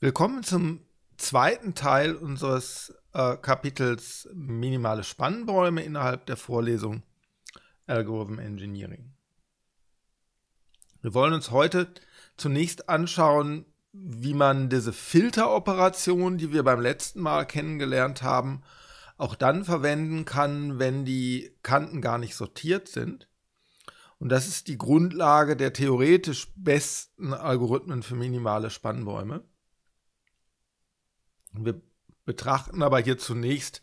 Willkommen zum zweiten Teil unseres äh, Kapitels Minimale Spannbäume innerhalb der Vorlesung Algorithm Engineering. Wir wollen uns heute zunächst anschauen, wie man diese Filteroperation, die wir beim letzten Mal kennengelernt haben, auch dann verwenden kann, wenn die Kanten gar nicht sortiert sind. Und das ist die Grundlage der theoretisch besten Algorithmen für minimale Spannbäume. Wir betrachten aber hier zunächst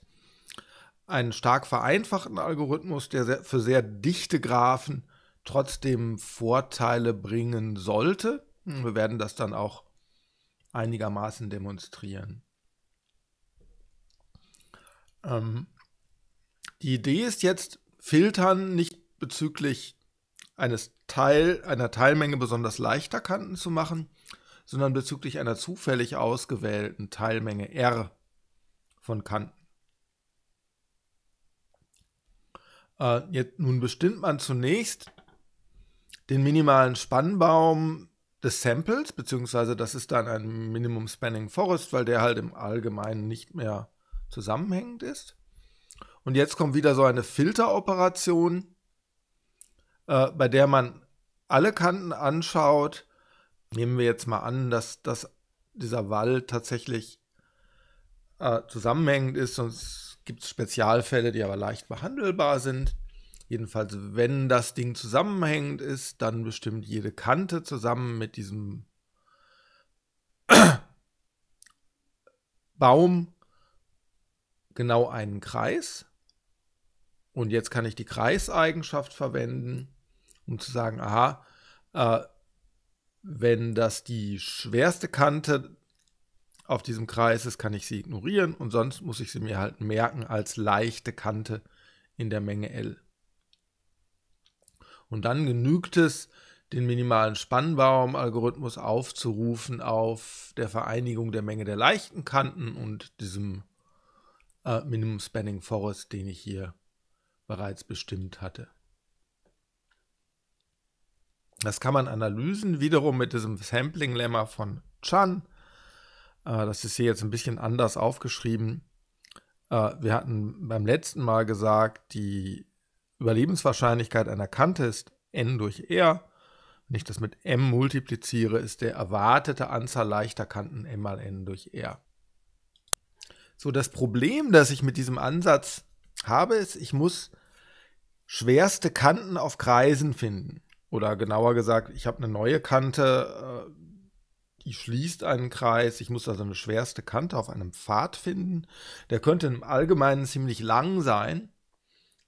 einen stark vereinfachten Algorithmus, der für sehr dichte Graphen trotzdem Vorteile bringen sollte. Wir werden das dann auch einigermaßen demonstrieren. Ähm, die Idee ist jetzt, filtern nicht bezüglich eines Teil, einer Teilmenge besonders leichter Kanten zu machen, sondern bezüglich einer zufällig ausgewählten Teilmenge R von Kanten. Äh, jetzt, nun bestimmt man zunächst den minimalen Spannbaum des Samples, beziehungsweise das ist dann ein Minimum Spanning Forest, weil der halt im Allgemeinen nicht mehr zusammenhängend ist. Und jetzt kommt wieder so eine Filteroperation, äh, bei der man alle Kanten anschaut nehmen wir jetzt mal an, dass, dass dieser Wall tatsächlich äh, zusammenhängend ist, sonst gibt es Spezialfälle, die aber leicht behandelbar sind. Jedenfalls, wenn das Ding zusammenhängend ist, dann bestimmt jede Kante zusammen mit diesem Baum genau einen Kreis. Und jetzt kann ich die Kreiseigenschaft verwenden, um zu sagen, aha, äh, wenn das die schwerste Kante auf diesem Kreis ist, kann ich sie ignorieren und sonst muss ich sie mir halt merken als leichte Kante in der Menge L. Und dann genügt es, den minimalen Spannbaum-Algorithmus aufzurufen auf der Vereinigung der Menge der leichten Kanten und diesem äh, Minimum Spanning Forest, den ich hier bereits bestimmt hatte. Das kann man Analysen wiederum mit diesem Sampling-Lemma von Chan. Äh, das ist hier jetzt ein bisschen anders aufgeschrieben. Äh, wir hatten beim letzten Mal gesagt, die Überlebenswahrscheinlichkeit einer Kante ist n durch r. Wenn ich das mit m multipliziere, ist der erwartete Anzahl leichter Kanten m mal n durch r. So, das Problem, das ich mit diesem Ansatz habe, ist, ich muss schwerste Kanten auf Kreisen finden oder genauer gesagt, ich habe eine neue Kante, äh, die schließt einen Kreis, ich muss also eine schwerste Kante auf einem Pfad finden. Der könnte im Allgemeinen ziemlich lang sein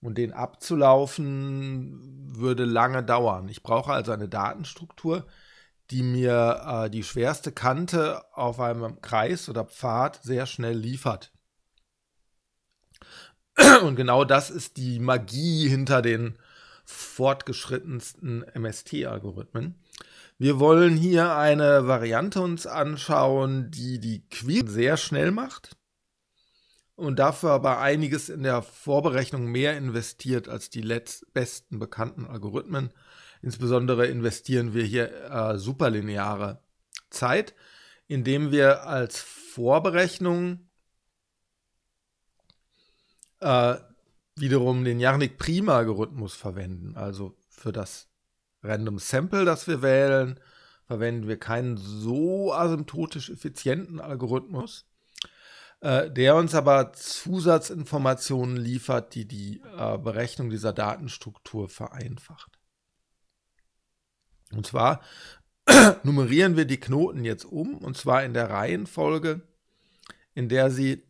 und den abzulaufen würde lange dauern. Ich brauche also eine Datenstruktur, die mir äh, die schwerste Kante auf einem Kreis oder Pfad sehr schnell liefert. Und genau das ist die Magie hinter den fortgeschrittensten MST-Algorithmen. Wir wollen hier eine Variante uns anschauen, die die Query sehr schnell macht und dafür aber einiges in der Vorberechnung mehr investiert als die besten bekannten Algorithmen. Insbesondere investieren wir hier äh, superlineare Zeit, indem wir als Vorberechnung äh, wiederum den Jarnik Prima Algorithmus verwenden. Also für das Random Sample, das wir wählen, verwenden wir keinen so asymptotisch effizienten Algorithmus, äh, der uns aber Zusatzinformationen liefert, die die äh, Berechnung dieser Datenstruktur vereinfacht. Und zwar nummerieren wir die Knoten jetzt um, und zwar in der Reihenfolge, in der sie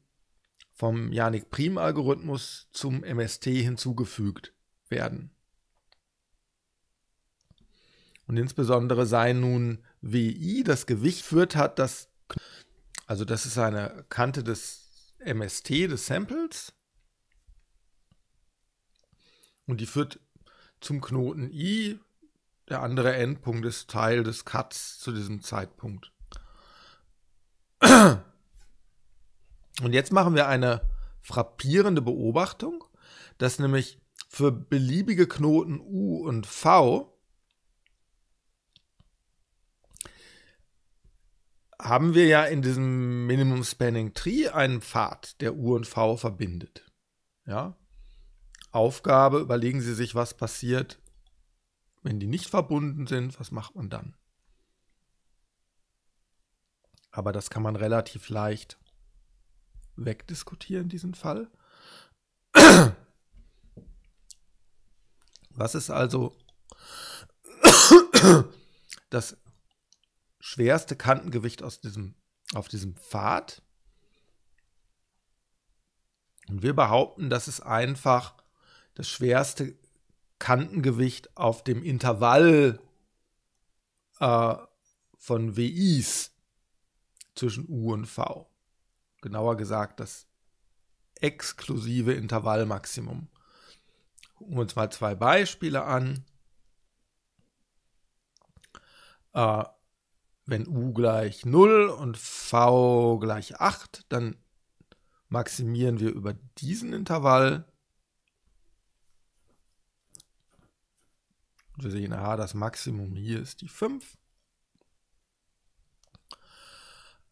vom Janik-Prim-Algorithmus zum MST hinzugefügt werden. Und insbesondere sei nun WI das Gewicht führt hat, das, also das ist eine Kante des MST, des Samples, und die führt zum Knoten I, der andere Endpunkt ist Teil des Cuts zu diesem Zeitpunkt. Und jetzt machen wir eine frappierende Beobachtung, dass nämlich für beliebige Knoten U und V haben wir ja in diesem Minimum Spanning Tree einen Pfad, der U und V verbindet. Ja? Aufgabe, überlegen Sie sich, was passiert, wenn die nicht verbunden sind, was macht man dann? Aber das kann man relativ leicht wegdiskutieren, diesen Fall. Was ist also das schwerste Kantengewicht aus diesem, auf diesem Pfad? Und wir behaupten, das ist einfach das schwerste Kantengewicht auf dem Intervall äh, von WIs zwischen U und V genauer gesagt das exklusive Intervallmaximum. Gucken wir uns mal zwei Beispiele an. Äh, wenn u gleich 0 und v gleich 8, dann maximieren wir über diesen Intervall. Wir sehen, aha, das Maximum hier ist die 5.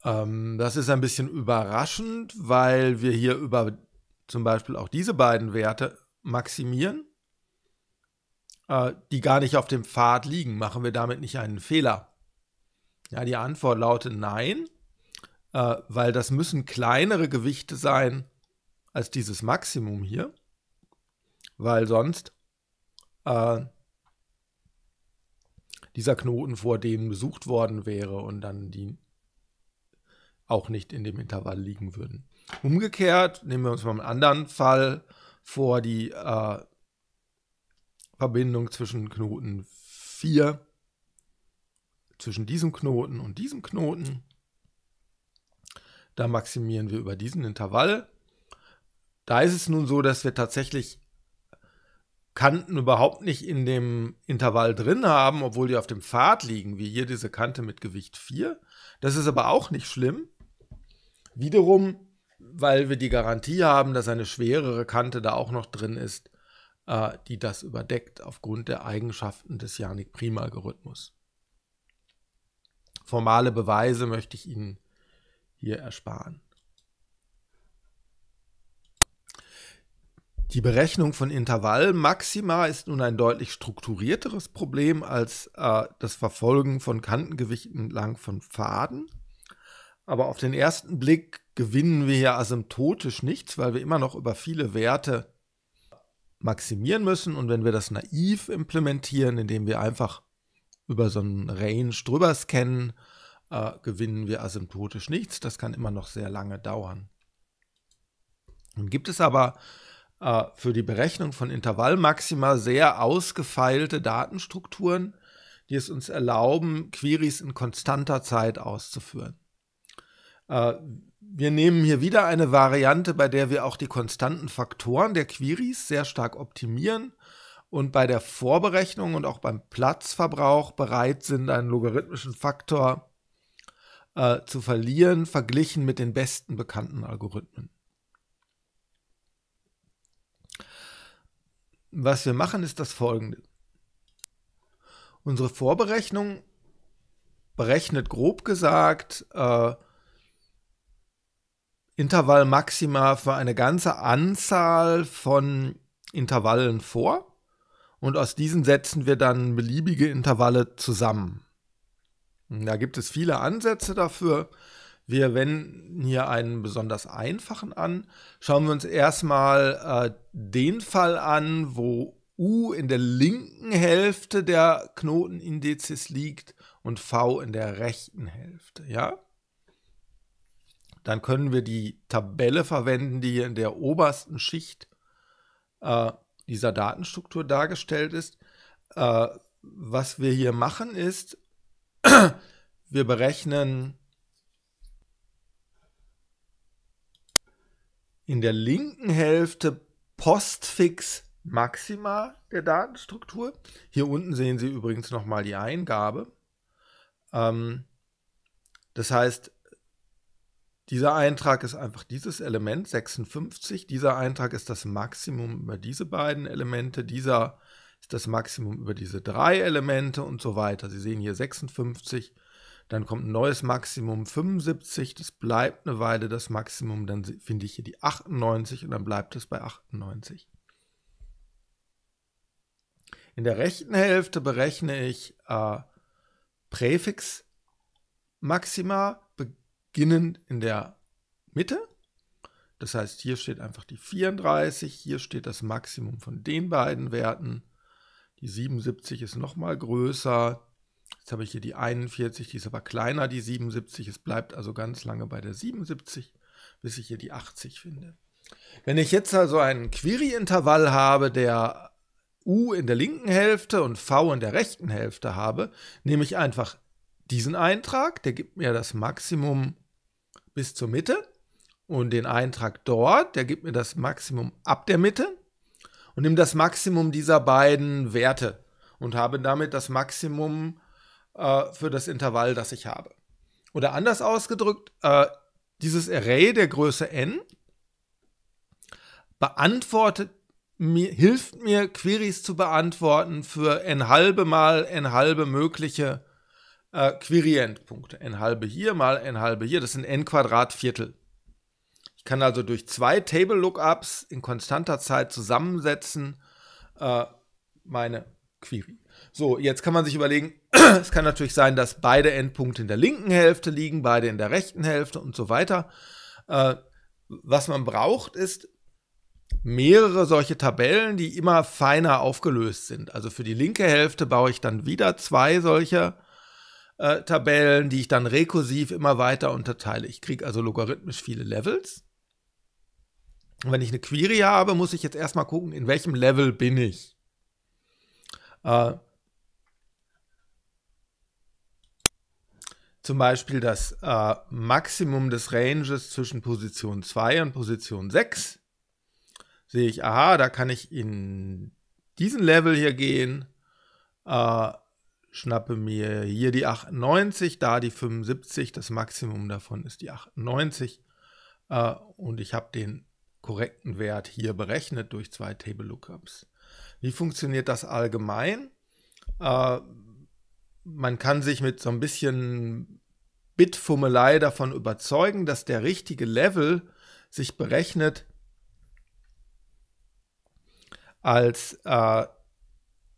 Ähm, das ist ein bisschen überraschend, weil wir hier über zum Beispiel auch diese beiden Werte maximieren, äh, die gar nicht auf dem Pfad liegen. Machen wir damit nicht einen Fehler? Ja, die Antwort lautet nein, äh, weil das müssen kleinere Gewichte sein als dieses Maximum hier, weil sonst äh, dieser Knoten vor dem besucht worden wäre und dann die auch nicht in dem Intervall liegen würden. Umgekehrt nehmen wir uns mal einen anderen Fall vor, die äh, Verbindung zwischen Knoten 4, zwischen diesem Knoten und diesem Knoten. Da maximieren wir über diesen Intervall. Da ist es nun so, dass wir tatsächlich Kanten überhaupt nicht in dem Intervall drin haben, obwohl die auf dem Pfad liegen, wie hier diese Kante mit Gewicht 4. Das ist aber auch nicht schlimm, Wiederum, weil wir die Garantie haben, dass eine schwerere Kante da auch noch drin ist, äh, die das überdeckt aufgrund der Eigenschaften des janik prima algorithmus Formale Beweise möchte ich Ihnen hier ersparen. Die Berechnung von Intervallmaxima ist nun ein deutlich strukturierteres Problem als äh, das Verfolgen von Kantengewichten entlang von Faden. Aber auf den ersten Blick gewinnen wir ja asymptotisch nichts, weil wir immer noch über viele Werte maximieren müssen. Und wenn wir das naiv implementieren, indem wir einfach über so einen Range drüber scannen, äh, gewinnen wir asymptotisch nichts. Das kann immer noch sehr lange dauern. Nun gibt es aber äh, für die Berechnung von Intervallmaxima sehr ausgefeilte Datenstrukturen, die es uns erlauben, Queries in konstanter Zeit auszuführen. Äh, wir nehmen hier wieder eine Variante, bei der wir auch die konstanten Faktoren der Queries sehr stark optimieren und bei der Vorberechnung und auch beim Platzverbrauch bereit sind, einen logarithmischen Faktor äh, zu verlieren, verglichen mit den besten bekannten Algorithmen. Was wir machen, ist das folgende. Unsere Vorberechnung berechnet grob gesagt äh, Intervall Maxima für eine ganze Anzahl von Intervallen vor und aus diesen setzen wir dann beliebige Intervalle zusammen. Da gibt es viele Ansätze dafür. Wir wenden hier einen besonders einfachen an. Schauen wir uns erstmal äh, den Fall an, wo U in der linken Hälfte der Knotenindizes liegt und V in der rechten Hälfte. Ja? dann können wir die Tabelle verwenden, die in der obersten Schicht äh, dieser Datenstruktur dargestellt ist. Äh, was wir hier machen ist, wir berechnen in der linken Hälfte Postfix Maxima der Datenstruktur. Hier unten sehen Sie übrigens nochmal die Eingabe. Ähm, das heißt, dieser Eintrag ist einfach dieses Element 56. Dieser Eintrag ist das Maximum über diese beiden Elemente. Dieser ist das Maximum über diese drei Elemente und so weiter. Sie sehen hier 56. Dann kommt ein neues Maximum 75. Das bleibt eine Weile das Maximum. Dann finde ich hier die 98 und dann bleibt es bei 98. In der rechten Hälfte berechne ich äh, Präfix Maxima beginnend in der Mitte. Das heißt, hier steht einfach die 34, hier steht das Maximum von den beiden Werten. Die 77 ist nochmal größer. Jetzt habe ich hier die 41, die ist aber kleiner, die 77. Es bleibt also ganz lange bei der 77, bis ich hier die 80 finde. Wenn ich jetzt also einen Query-Intervall habe, der U in der linken Hälfte und V in der rechten Hälfte habe, nehme ich einfach diesen Eintrag, der gibt mir das Maximum bis zur Mitte und den Eintrag dort, der gibt mir das Maximum ab der Mitte und nimmt das Maximum dieser beiden Werte und habe damit das Maximum äh, für das Intervall, das ich habe. Oder anders ausgedrückt, äh, dieses Array der Größe n beantwortet mir, hilft mir, Queries zu beantworten für n halbe mal n halbe mögliche äh, Quirientpunkte. n halbe hier mal n halbe hier, das sind n Quadrat Viertel. Ich kann also durch zwei Table Lookups in konstanter Zeit zusammensetzen äh, meine Query. So, jetzt kann man sich überlegen, es kann natürlich sein, dass beide Endpunkte in der linken Hälfte liegen, beide in der rechten Hälfte und so weiter. Äh, was man braucht, ist mehrere solche Tabellen, die immer feiner aufgelöst sind. Also für die linke Hälfte baue ich dann wieder zwei solche äh, Tabellen, die ich dann rekursiv immer weiter unterteile. Ich kriege also logarithmisch viele Levels. Und wenn ich eine Query habe, muss ich jetzt erstmal gucken, in welchem Level bin ich. Äh, zum Beispiel das äh, Maximum des Ranges zwischen Position 2 und Position 6. Sehe ich, aha, da kann ich in diesen Level hier gehen. Äh, schnappe mir hier die 98, da die 75, das Maximum davon ist die 98 äh, und ich habe den korrekten Wert hier berechnet durch zwei Table Lookups. Wie funktioniert das allgemein? Äh, man kann sich mit so ein bisschen Bitfummelei davon überzeugen, dass der richtige Level sich berechnet als äh,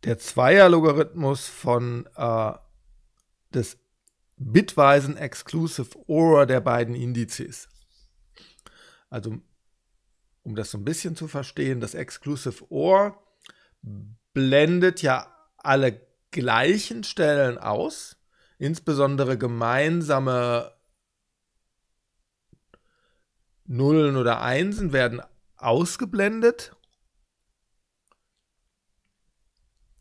der Zweierlogarithmus von äh, des bitweisen Exclusive OR der beiden Indizes. Also, um das so ein bisschen zu verstehen, das Exclusive OR blendet ja alle gleichen Stellen aus, insbesondere gemeinsame Nullen oder Einsen werden ausgeblendet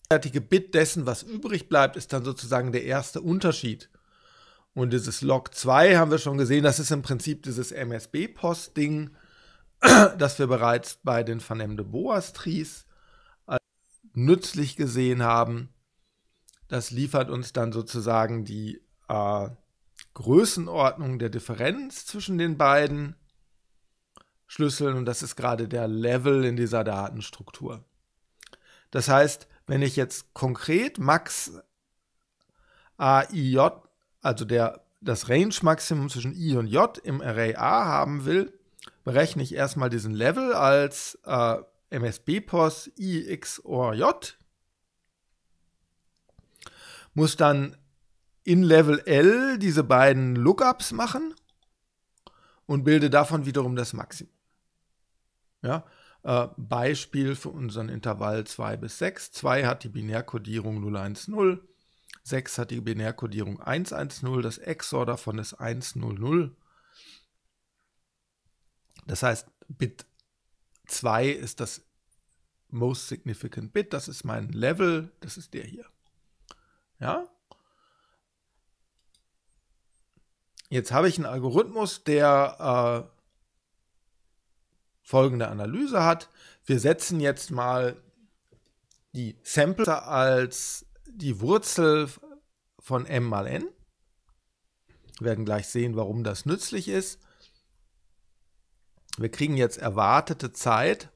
fertige Bit dessen, was übrig bleibt, ist dann sozusagen der erste Unterschied. Und dieses Log 2 haben wir schon gesehen, das ist im Prinzip dieses MSB-Post-Ding, das wir bereits bei den Vernemde Boas-Trees nützlich gesehen haben. Das liefert uns dann sozusagen die äh, Größenordnung der Differenz zwischen den beiden Schlüsseln und das ist gerade der Level in dieser Datenstruktur. Das heißt, wenn ich jetzt konkret Max AIJ, also der, das Range-Maximum zwischen I und J im Array A haben will, berechne ich erstmal diesen Level als äh, MSB-Pos I, or J, muss dann in Level L diese beiden Lookups machen und bilde davon wiederum das Maximum. Ja, äh, Beispiel für unseren Intervall 2 bis 6. 2 hat die Binärkodierung 010, 6 hat die Binärkodierung 110, das XOR davon ist 100. Das heißt, Bit 2 ist das Most Significant Bit, das ist mein Level, das ist der hier. Ja? Jetzt habe ich einen Algorithmus, der äh, folgende Analyse hat. Wir setzen jetzt mal die Sample als die Wurzel von m mal n. Wir werden gleich sehen, warum das nützlich ist. Wir kriegen jetzt erwartete Zeit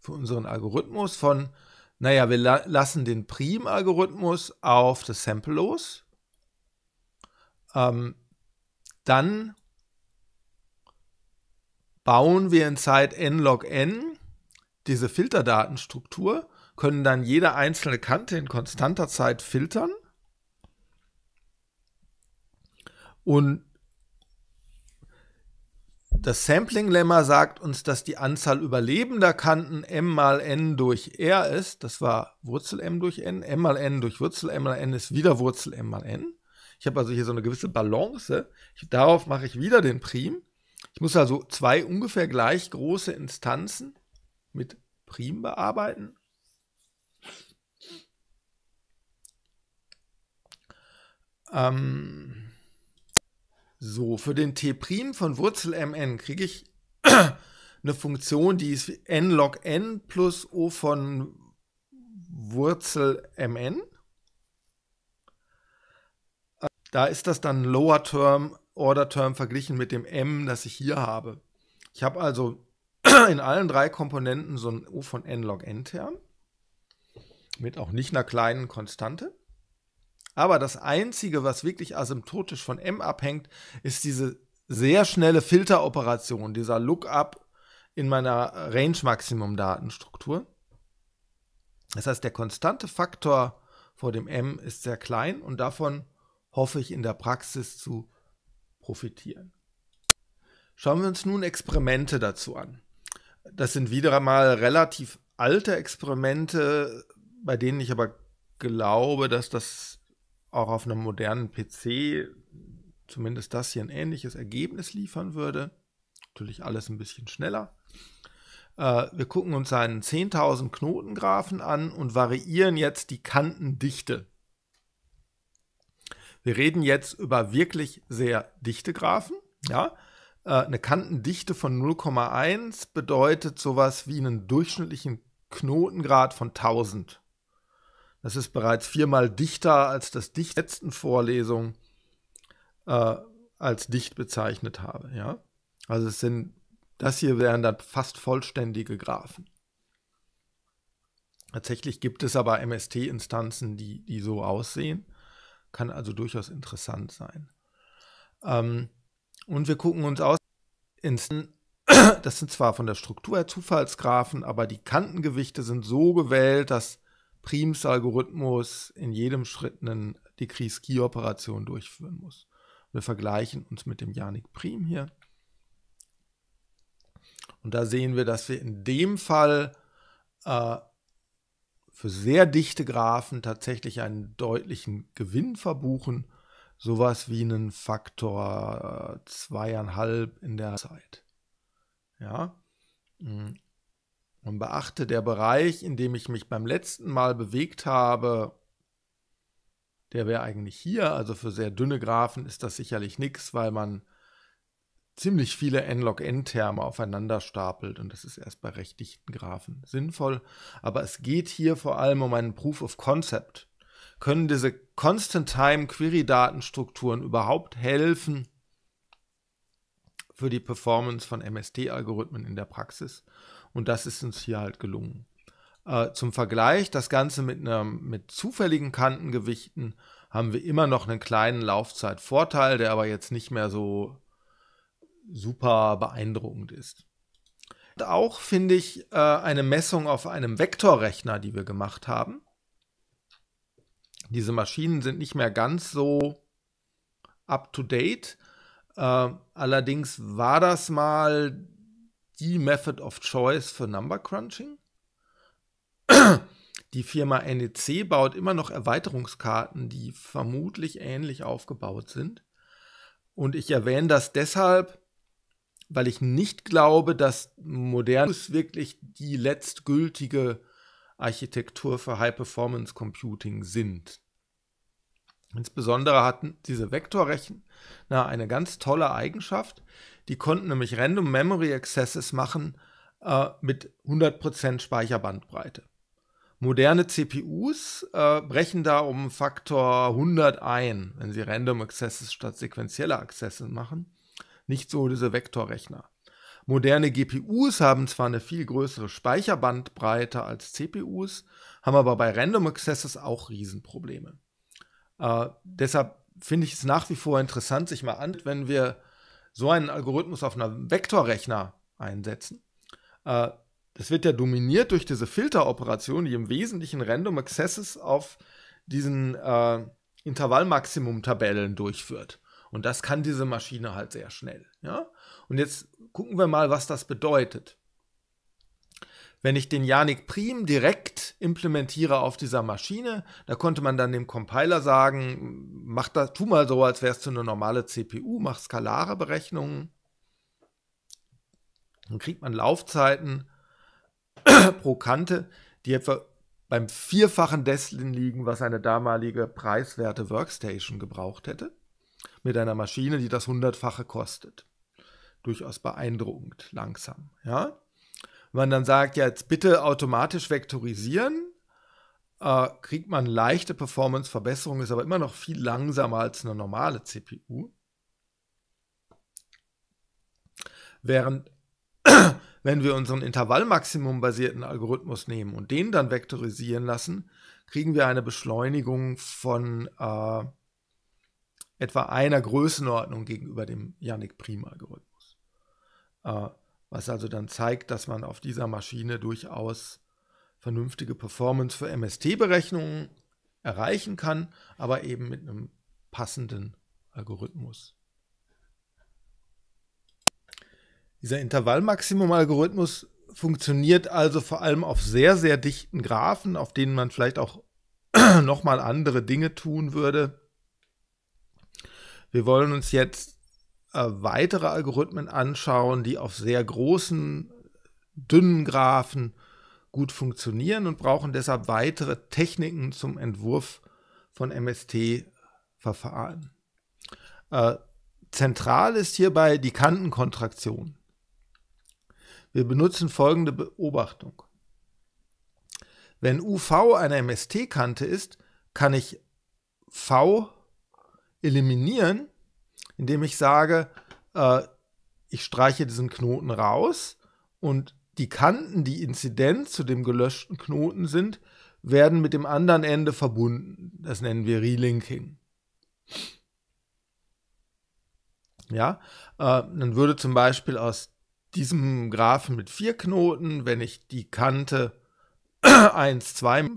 für unseren Algorithmus von, naja, wir la lassen den Prim-Algorithmus auf das Sample los. Ähm, dann bauen wir inside nlog n diese Filterdatenstruktur, können dann jede einzelne Kante in konstanter Zeit filtern und das Sampling-Lemma sagt uns, dass die Anzahl überlebender Kanten m mal n durch r ist. Das war Wurzel m durch n, m mal n durch Wurzel m mal n ist wieder Wurzel m mal n. Ich habe also hier so eine gewisse Balance. Ich, darauf mache ich wieder den Prim. Ich muss also zwei ungefähr gleich große Instanzen mit Prim bearbeiten. Ähm, so, für den T' von Wurzel mn kriege ich eine Funktion, die ist n log n plus o von Wurzel mn. Äh, da ist das dann Lower Term Order Term verglichen mit dem M, das ich hier habe. Ich habe also in allen drei Komponenten so ein U von n log n Term mit auch nicht einer kleinen Konstante. Aber das Einzige, was wirklich asymptotisch von m abhängt, ist diese sehr schnelle Filteroperation, dieser Lookup in meiner Range-Maximum-Datenstruktur. Das heißt, der konstante Faktor vor dem m ist sehr klein und davon hoffe ich in der Praxis zu profitieren. Schauen wir uns nun Experimente dazu an. Das sind wieder einmal relativ alte Experimente, bei denen ich aber glaube, dass das auch auf einem modernen PC zumindest das hier ein ähnliches Ergebnis liefern würde. Natürlich alles ein bisschen schneller. Äh, wir gucken uns einen 10.000 Knotengraphen an und variieren jetzt die Kantendichte wir reden jetzt über wirklich sehr dichte Graphen. Ja? Äh, eine Kantendichte von 0,1 bedeutet sowas wie einen durchschnittlichen Knotengrad von 1000. Das ist bereits viermal dichter als das Dicht letzten Vorlesung äh, als dicht bezeichnet habe. Ja? Also es sind, das hier wären dann fast vollständige Graphen. Tatsächlich gibt es aber MST-Instanzen, die, die so aussehen kann also durchaus interessant sein. Ähm, und wir gucken uns aus, das sind zwar von der Struktur her Zufallsgraphen, aber die Kantengewichte sind so gewählt, dass Prims Algorithmus in jedem Schritt eine decrease key operation durchführen muss. Wir vergleichen uns mit dem Janik Prim hier. Und da sehen wir, dass wir in dem Fall äh, für sehr dichte Graphen tatsächlich einen deutlichen Gewinn verbuchen, sowas wie einen Faktor äh, zweieinhalb in der Zeit. Ja. Man mm. beachte der Bereich, in dem ich mich beim letzten Mal bewegt habe, der wäre eigentlich hier. Also für sehr dünne Graphen ist das sicherlich nichts, weil man ziemlich viele N-Log-N-Terme aufeinander stapelt und das ist erst bei recht dichten Graphen sinnvoll. Aber es geht hier vor allem um einen Proof of Concept. Können diese Constant-Time-Query-Datenstrukturen überhaupt helfen für die Performance von MST-Algorithmen in der Praxis? Und das ist uns hier halt gelungen. Äh, zum Vergleich, das Ganze mit, einer, mit zufälligen Kantengewichten haben wir immer noch einen kleinen Laufzeitvorteil, der aber jetzt nicht mehr so super beeindruckend ist. Und auch finde ich äh, eine Messung auf einem Vektorrechner, die wir gemacht haben. Diese Maschinen sind nicht mehr ganz so up-to-date. Äh, allerdings war das mal die Method of Choice für Number Crunching. Die Firma NEC baut immer noch Erweiterungskarten, die vermutlich ähnlich aufgebaut sind. Und ich erwähne das deshalb, weil ich nicht glaube, dass modern ist wirklich die letztgültige Architektur für High-Performance Computing sind. Insbesondere hatten diese Vektorrechner eine ganz tolle Eigenschaft. Die konnten nämlich Random Memory Accesses machen äh, mit 100% Speicherbandbreite. Moderne CPUs äh, brechen da um Faktor 100 ein, wenn sie Random Accesses statt sequenzieller Accesses machen nicht so diese Vektorrechner. Moderne GPUs haben zwar eine viel größere Speicherbandbreite als CPUs, haben aber bei Random Accesses auch Riesenprobleme. Äh, deshalb finde ich es nach wie vor interessant, sich mal an, wenn wir so einen Algorithmus auf einem Vektorrechner einsetzen. Äh, das wird ja dominiert durch diese Filteroperation, die im Wesentlichen Random Accesses auf diesen äh, Intervallmaximum-Tabellen durchführt. Und das kann diese Maschine halt sehr schnell. Ja? Und jetzt gucken wir mal, was das bedeutet. Wenn ich den Janik Prim direkt implementiere auf dieser Maschine, da konnte man dann dem Compiler sagen, mach das, tu mal so, als wärst du eine normale CPU, mach skalare Berechnungen. Dann kriegt man Laufzeiten pro Kante, die etwa beim Vierfachen dessen liegen, was eine damalige preiswerte Workstation gebraucht hätte mit einer Maschine, die das Hundertfache kostet. Durchaus beeindruckend, langsam. Ja? Wenn man dann sagt, ja, jetzt bitte automatisch vektorisieren, äh, kriegt man leichte Performance-Verbesserung, ist aber immer noch viel langsamer als eine normale CPU. Während wenn wir unseren Intervallmaximum-basierten Algorithmus nehmen und den dann vektorisieren lassen, kriegen wir eine Beschleunigung von äh, etwa einer Größenordnung gegenüber dem Yannick Prim-Algorithmus. Äh, was also dann zeigt, dass man auf dieser Maschine durchaus vernünftige Performance für MST-Berechnungen erreichen kann, aber eben mit einem passenden Algorithmus. Dieser Intervallmaximum-Algorithmus funktioniert also vor allem auf sehr, sehr dichten Graphen, auf denen man vielleicht auch nochmal andere Dinge tun würde, wir wollen uns jetzt äh, weitere Algorithmen anschauen, die auf sehr großen, dünnen Graphen gut funktionieren und brauchen deshalb weitere Techniken zum Entwurf von MST-Verfahren. Äh, zentral ist hierbei die Kantenkontraktion. Wir benutzen folgende Beobachtung. Wenn UV eine MST-Kante ist, kann ich V eliminieren, indem ich sage, äh, ich streiche diesen Knoten raus und die Kanten, die inzident zu dem gelöschten Knoten sind, werden mit dem anderen Ende verbunden. Das nennen wir Relinking. Ja, äh, dann würde zum Beispiel aus diesem Graphen mit vier Knoten, wenn ich die Kante 1, 2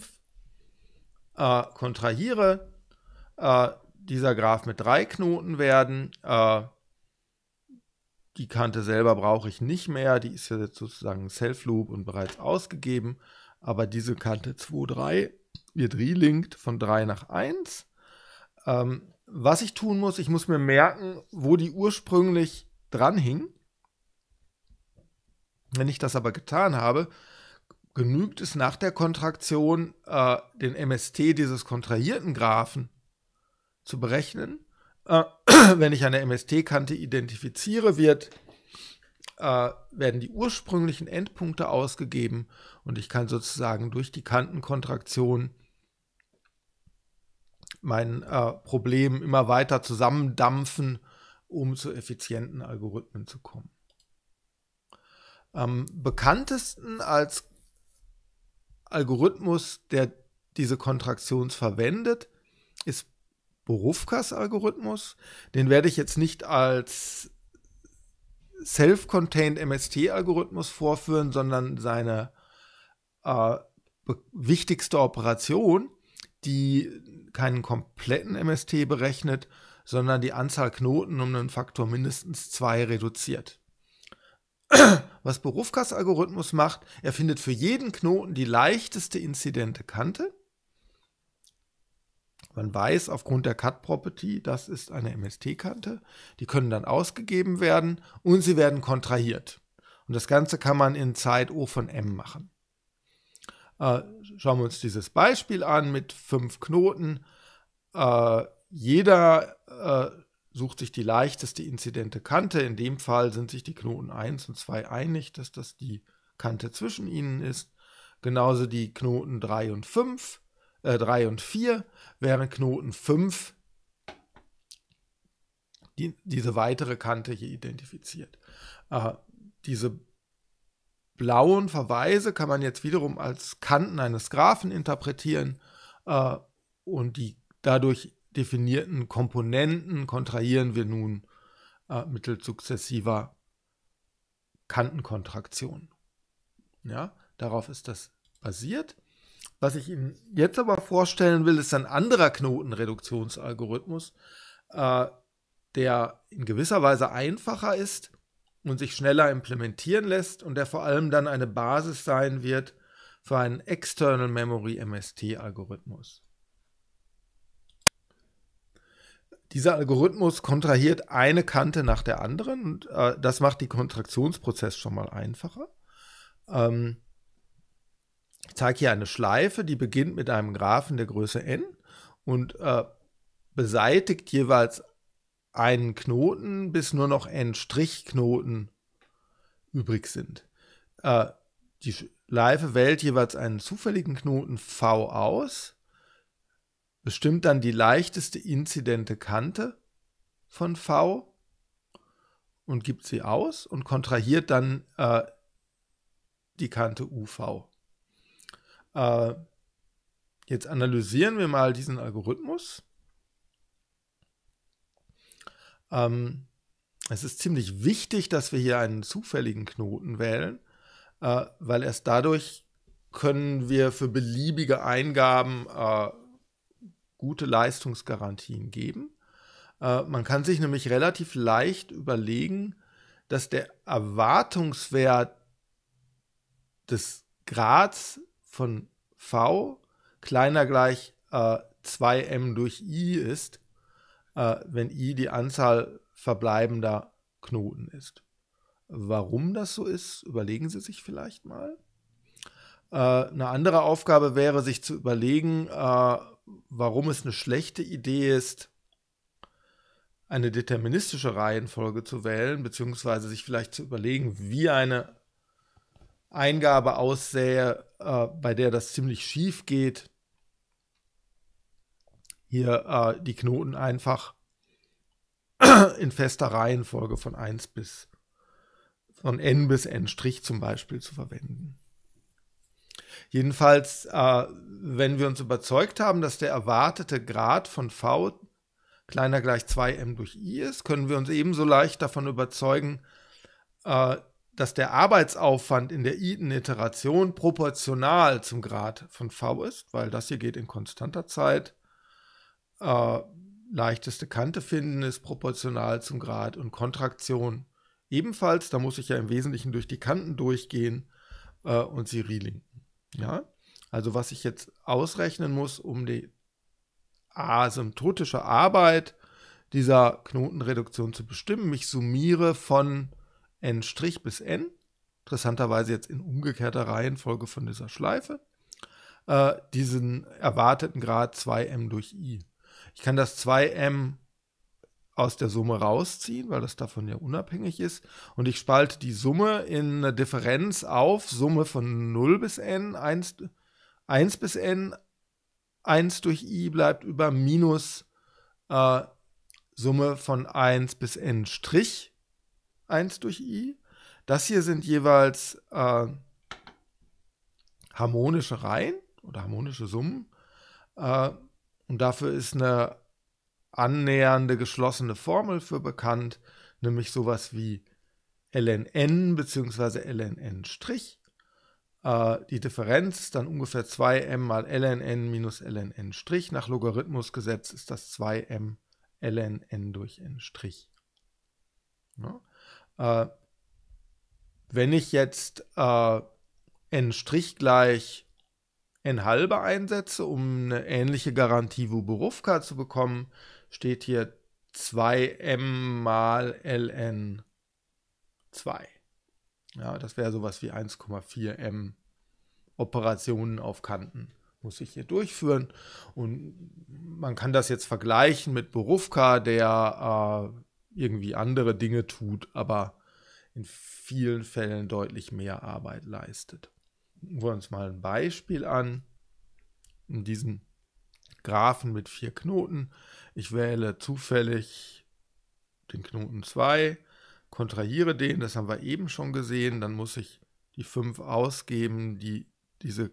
äh, kontrahiere, äh, dieser Graph mit drei Knoten werden. Äh, die Kante selber brauche ich nicht mehr, die ist ja jetzt sozusagen Self-Loop und bereits ausgegeben. Aber diese Kante 2, 3 wird relinked von 3 nach 1. Ähm, was ich tun muss, ich muss mir merken, wo die ursprünglich dran hing. Wenn ich das aber getan habe, genügt es nach der Kontraktion, äh, den MST dieses kontrahierten Graphen zu berechnen. Äh, wenn ich eine MST-Kante identifiziere, wird, äh, werden die ursprünglichen Endpunkte ausgegeben und ich kann sozusagen durch die Kantenkontraktion mein äh, Problem immer weiter zusammendampfen, um zu effizienten Algorithmen zu kommen. Am bekanntesten als Algorithmus, der diese Kontraktion verwendet, ist berufkas Algorithmus. Den werde ich jetzt nicht als self-contained MST-Algorithmus vorführen, sondern seine äh, wichtigste Operation, die keinen kompletten MST berechnet, sondern die Anzahl Knoten um einen Faktor mindestens 2 reduziert. Was berufkas Algorithmus macht, er findet für jeden Knoten die leichteste inzidente Kante man weiß aufgrund der Cut Property, das ist eine MST-Kante. Die können dann ausgegeben werden und sie werden kontrahiert. Und das Ganze kann man in Zeit O von M machen. Äh, schauen wir uns dieses Beispiel an mit fünf Knoten. Äh, jeder äh, sucht sich die leichteste inzidente Kante. In dem Fall sind sich die Knoten 1 und 2 einig, dass das die Kante zwischen ihnen ist. Genauso die Knoten 3 und 5 äh, 3 und 4, während Knoten 5 die, diese weitere Kante hier identifiziert. Äh, diese blauen Verweise kann man jetzt wiederum als Kanten eines Graphen interpretieren äh, und die dadurch definierten Komponenten kontrahieren wir nun äh, mittels sukzessiver Kantenkontraktion. Ja, darauf ist das basiert. Was ich Ihnen jetzt aber vorstellen will, ist ein anderer Knotenreduktionsalgorithmus, äh, der in gewisser Weise einfacher ist und sich schneller implementieren lässt und der vor allem dann eine Basis sein wird für einen External Memory MST-Algorithmus. Dieser Algorithmus kontrahiert eine Kante nach der anderen und äh, das macht den Kontraktionsprozess schon mal einfacher. Ähm, ich zeige hier eine Schleife, die beginnt mit einem Graphen der Größe n und äh, beseitigt jeweils einen Knoten, bis nur noch n Strichknoten übrig sind. Äh, die Schleife wählt jeweils einen zufälligen Knoten v aus, bestimmt dann die leichteste inzidente Kante von v und gibt sie aus und kontrahiert dann äh, die Kante uv. Äh, jetzt analysieren wir mal diesen Algorithmus. Ähm, es ist ziemlich wichtig, dass wir hier einen zufälligen Knoten wählen, äh, weil erst dadurch können wir für beliebige Eingaben äh, gute Leistungsgarantien geben. Äh, man kann sich nämlich relativ leicht überlegen, dass der Erwartungswert des Grads von v kleiner gleich äh, 2m durch i ist, äh, wenn i die Anzahl verbleibender Knoten ist. Warum das so ist, überlegen Sie sich vielleicht mal. Äh, eine andere Aufgabe wäre, sich zu überlegen, äh, warum es eine schlechte Idee ist, eine deterministische Reihenfolge zu wählen, beziehungsweise sich vielleicht zu überlegen, wie eine Eingabe aussähe, äh, bei der das ziemlich schief geht, hier äh, die Knoten einfach in fester Reihenfolge von 1 bis von n bis n' zum Beispiel zu verwenden. Jedenfalls, äh, wenn wir uns überzeugt haben, dass der erwartete Grad von v kleiner gleich 2m durch i ist, können wir uns ebenso leicht davon überzeugen, äh, dass der Arbeitsaufwand in der Eden-Iteration proportional zum Grad von V ist, weil das hier geht in konstanter Zeit. Äh, leichteste Kante finden ist proportional zum Grad und Kontraktion ebenfalls. Da muss ich ja im Wesentlichen durch die Kanten durchgehen äh, und sie relinken. Ja? Also was ich jetzt ausrechnen muss, um die asymptotische Arbeit dieser Knotenreduktion zu bestimmen, ich summiere von n' bis n, interessanterweise jetzt in umgekehrter Reihenfolge von dieser Schleife, äh, diesen erwarteten Grad 2m durch i. Ich kann das 2m aus der Summe rausziehen, weil das davon ja unabhängig ist. Und ich spalte die Summe in eine Differenz auf, Summe von 0 bis n, 1, 1 bis n, 1 durch i bleibt über minus äh, Summe von 1 bis n 1 durch i. Das hier sind jeweils äh, harmonische Reihen oder harmonische Summen. Äh, und dafür ist eine annähernde geschlossene Formel für bekannt, nämlich sowas wie lnn bzw. lnn'. Äh, die Differenz ist dann ungefähr 2m mal lnn minus lnn'. Nach Logarithmusgesetz ist das 2m lnn durch n'. Ja? Äh, wenn ich jetzt äh, n' gleich n halbe einsetze, um eine ähnliche Garantie wie Berufka zu bekommen, steht hier 2m mal ln 2. Ja, das wäre sowas wie 1,4m Operationen auf Kanten muss ich hier durchführen. Und man kann das jetzt vergleichen mit Berufka, der äh, irgendwie andere Dinge tut, aber in vielen Fällen deutlich mehr Arbeit leistet. wir uns mal ein Beispiel an. In diesem Graphen mit vier Knoten. Ich wähle zufällig den Knoten 2, kontrahiere den, das haben wir eben schon gesehen. Dann muss ich die 5 ausgeben, die diese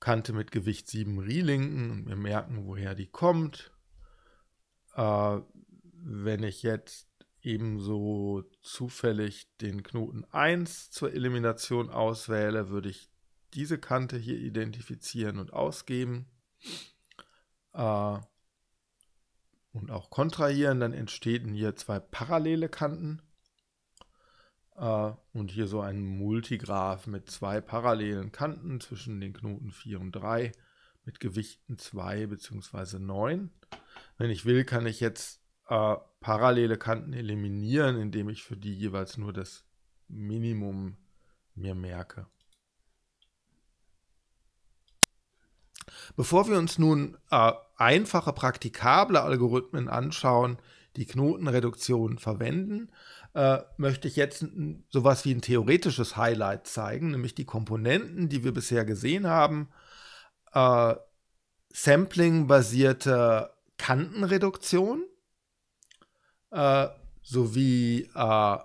Kante mit Gewicht 7 relinken und wir merken, woher die kommt. Äh, wenn ich jetzt ebenso zufällig den Knoten 1 zur Elimination auswähle, würde ich diese Kante hier identifizieren und ausgeben äh, und auch kontrahieren. Dann entstehen hier zwei parallele Kanten äh, und hier so ein Multigraph mit zwei parallelen Kanten zwischen den Knoten 4 und 3 mit Gewichten 2 bzw. 9. Wenn ich will, kann ich jetzt äh, parallele Kanten eliminieren, indem ich für die jeweils nur das Minimum mir merke. Bevor wir uns nun äh, einfache, praktikable Algorithmen anschauen, die Knotenreduktion verwenden, äh, möchte ich jetzt sowas wie ein theoretisches Highlight zeigen, nämlich die Komponenten, die wir bisher gesehen haben. Äh, Sampling-basierte Kantenreduktion, äh, sowie äh,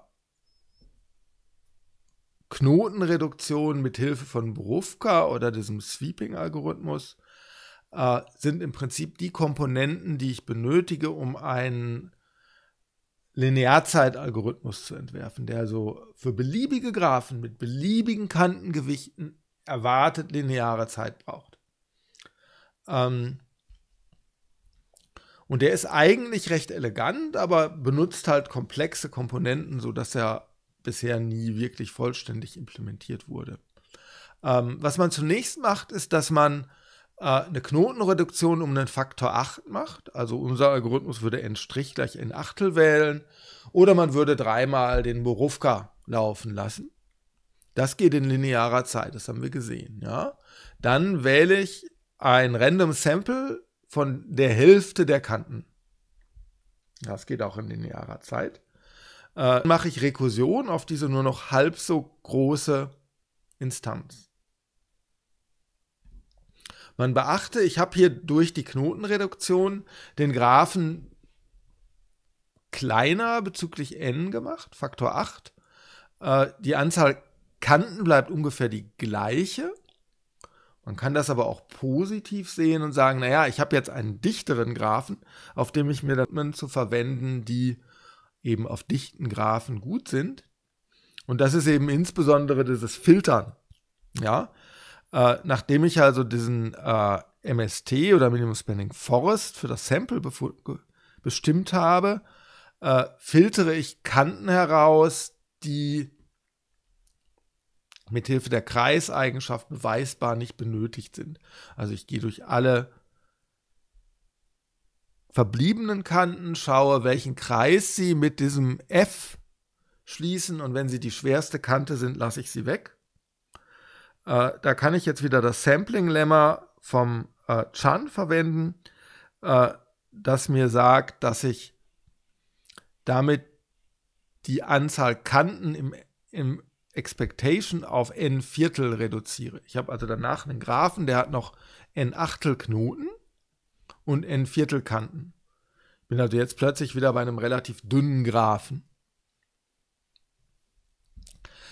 Knotenreduktion mit Hilfe von Brufka oder diesem Sweeping-Algorithmus äh, sind im Prinzip die Komponenten, die ich benötige, um einen Linearzeitalgorithmus zu entwerfen, der so für beliebige Graphen mit beliebigen Kantengewichten erwartet lineare Zeit braucht. Ähm, und der ist eigentlich recht elegant, aber benutzt halt komplexe Komponenten, sodass er bisher nie wirklich vollständig implementiert wurde. Ähm, was man zunächst macht, ist, dass man äh, eine Knotenreduktion um den Faktor 8 macht. Also unser Algorithmus würde n' gleich n Achtel wählen. Oder man würde dreimal den Borufka laufen lassen. Das geht in linearer Zeit, das haben wir gesehen. Ja? Dann wähle ich ein Random Sample von der Hälfte der Kanten. Das geht auch in linearer Zeit. Äh, mache ich Rekursion auf diese nur noch halb so große Instanz. Man beachte, ich habe hier durch die Knotenreduktion den Graphen kleiner bezüglich n gemacht, Faktor 8. Äh, die Anzahl Kanten bleibt ungefähr die gleiche. Man kann das aber auch positiv sehen und sagen, naja, ich habe jetzt einen dichteren Graphen, auf dem ich mir dann zu verwenden, die eben auf dichten Graphen gut sind. Und das ist eben insbesondere dieses Filtern. Ja, äh, nachdem ich also diesen äh, MST oder Minimum Spending Forest für das Sample bestimmt habe, äh, filtere ich Kanten heraus, die mithilfe der Kreiseigenschaft beweisbar nicht benötigt sind. Also ich gehe durch alle verbliebenen Kanten, schaue, welchen Kreis sie mit diesem F schließen und wenn sie die schwerste Kante sind, lasse ich sie weg. Äh, da kann ich jetzt wieder das Sampling-Lemma vom äh, Chan verwenden, äh, das mir sagt, dass ich damit die Anzahl Kanten im, im Expectation auf n Viertel reduziere. Ich habe also danach einen Graphen, der hat noch n Achtel Knoten und n Viertelkanten. Ich bin also jetzt plötzlich wieder bei einem relativ dünnen Graphen.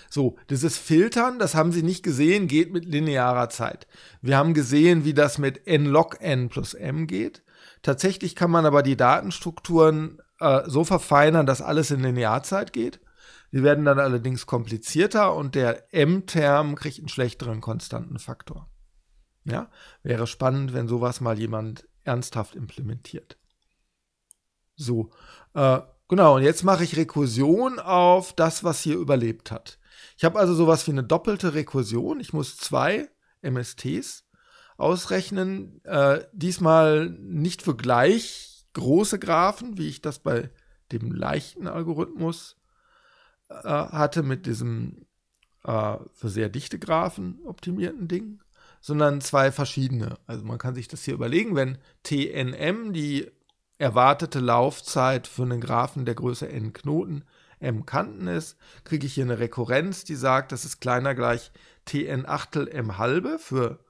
So, dieses Filtern, das haben Sie nicht gesehen, geht mit linearer Zeit. Wir haben gesehen, wie das mit n log n plus m geht. Tatsächlich kann man aber die Datenstrukturen äh, so verfeinern, dass alles in Linearzeit geht. Sie werden dann allerdings komplizierter und der M-Term kriegt einen schlechteren konstanten Faktor. Ja, wäre spannend, wenn sowas mal jemand ernsthaft implementiert. So, äh, genau, und jetzt mache ich Rekursion auf das, was hier überlebt hat. Ich habe also sowas wie eine doppelte Rekursion. Ich muss zwei MSTs ausrechnen, äh, diesmal nicht für gleich große Graphen, wie ich das bei dem leichten Algorithmus äh, hatte mit diesem äh, für sehr dichte Graphen optimierten Ding, sondern zwei verschiedene. Also man kann sich das hier überlegen, wenn TNM die erwartete Laufzeit für einen Graphen der Größe n Knoten m Kanten ist, kriege ich hier eine Rekurrenz, die sagt, das ist kleiner gleich tn Achtel m halbe für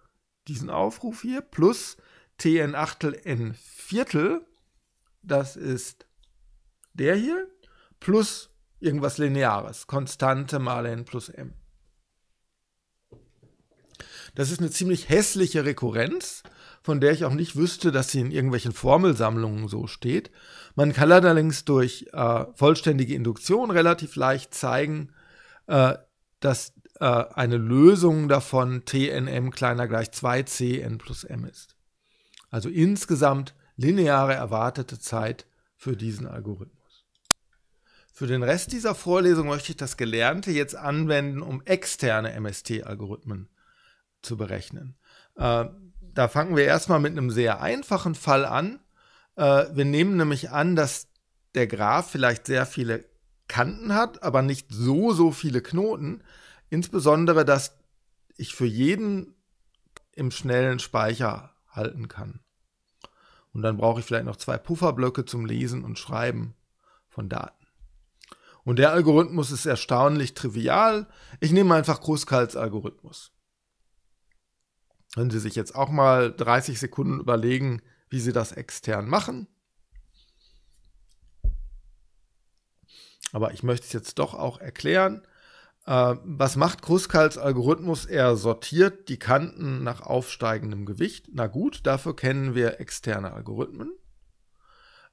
diesen Aufruf hier plus tn Achtel n Viertel, das ist der hier, plus irgendwas Lineares, Konstante mal n plus m. Das ist eine ziemlich hässliche Rekurrenz, von der ich auch nicht wüsste, dass sie in irgendwelchen Formelsammlungen so steht. Man kann allerdings durch äh, vollständige Induktion relativ leicht zeigen, äh, dass äh, eine Lösung davon tnm kleiner gleich 2cn plus m ist. Also insgesamt lineare erwartete Zeit für diesen Algorithmus. Für den Rest dieser Vorlesung möchte ich das Gelernte jetzt anwenden, um externe MST-Algorithmen zu berechnen. Äh, da fangen wir erstmal mit einem sehr einfachen Fall an. Äh, wir nehmen nämlich an, dass der Graph vielleicht sehr viele Kanten hat, aber nicht so, so viele Knoten. Insbesondere, dass ich für jeden im schnellen Speicher halten kann. Und dann brauche ich vielleicht noch zwei Pufferblöcke zum Lesen und Schreiben von Daten. Und der Algorithmus ist erstaunlich trivial. Ich nehme einfach Kruskals Algorithmus. Können Sie sich jetzt auch mal 30 Sekunden überlegen, wie Sie das extern machen. Aber ich möchte es jetzt doch auch erklären. Äh, was macht Kruskals Algorithmus? Er sortiert die Kanten nach aufsteigendem Gewicht. Na gut, dafür kennen wir externe Algorithmen.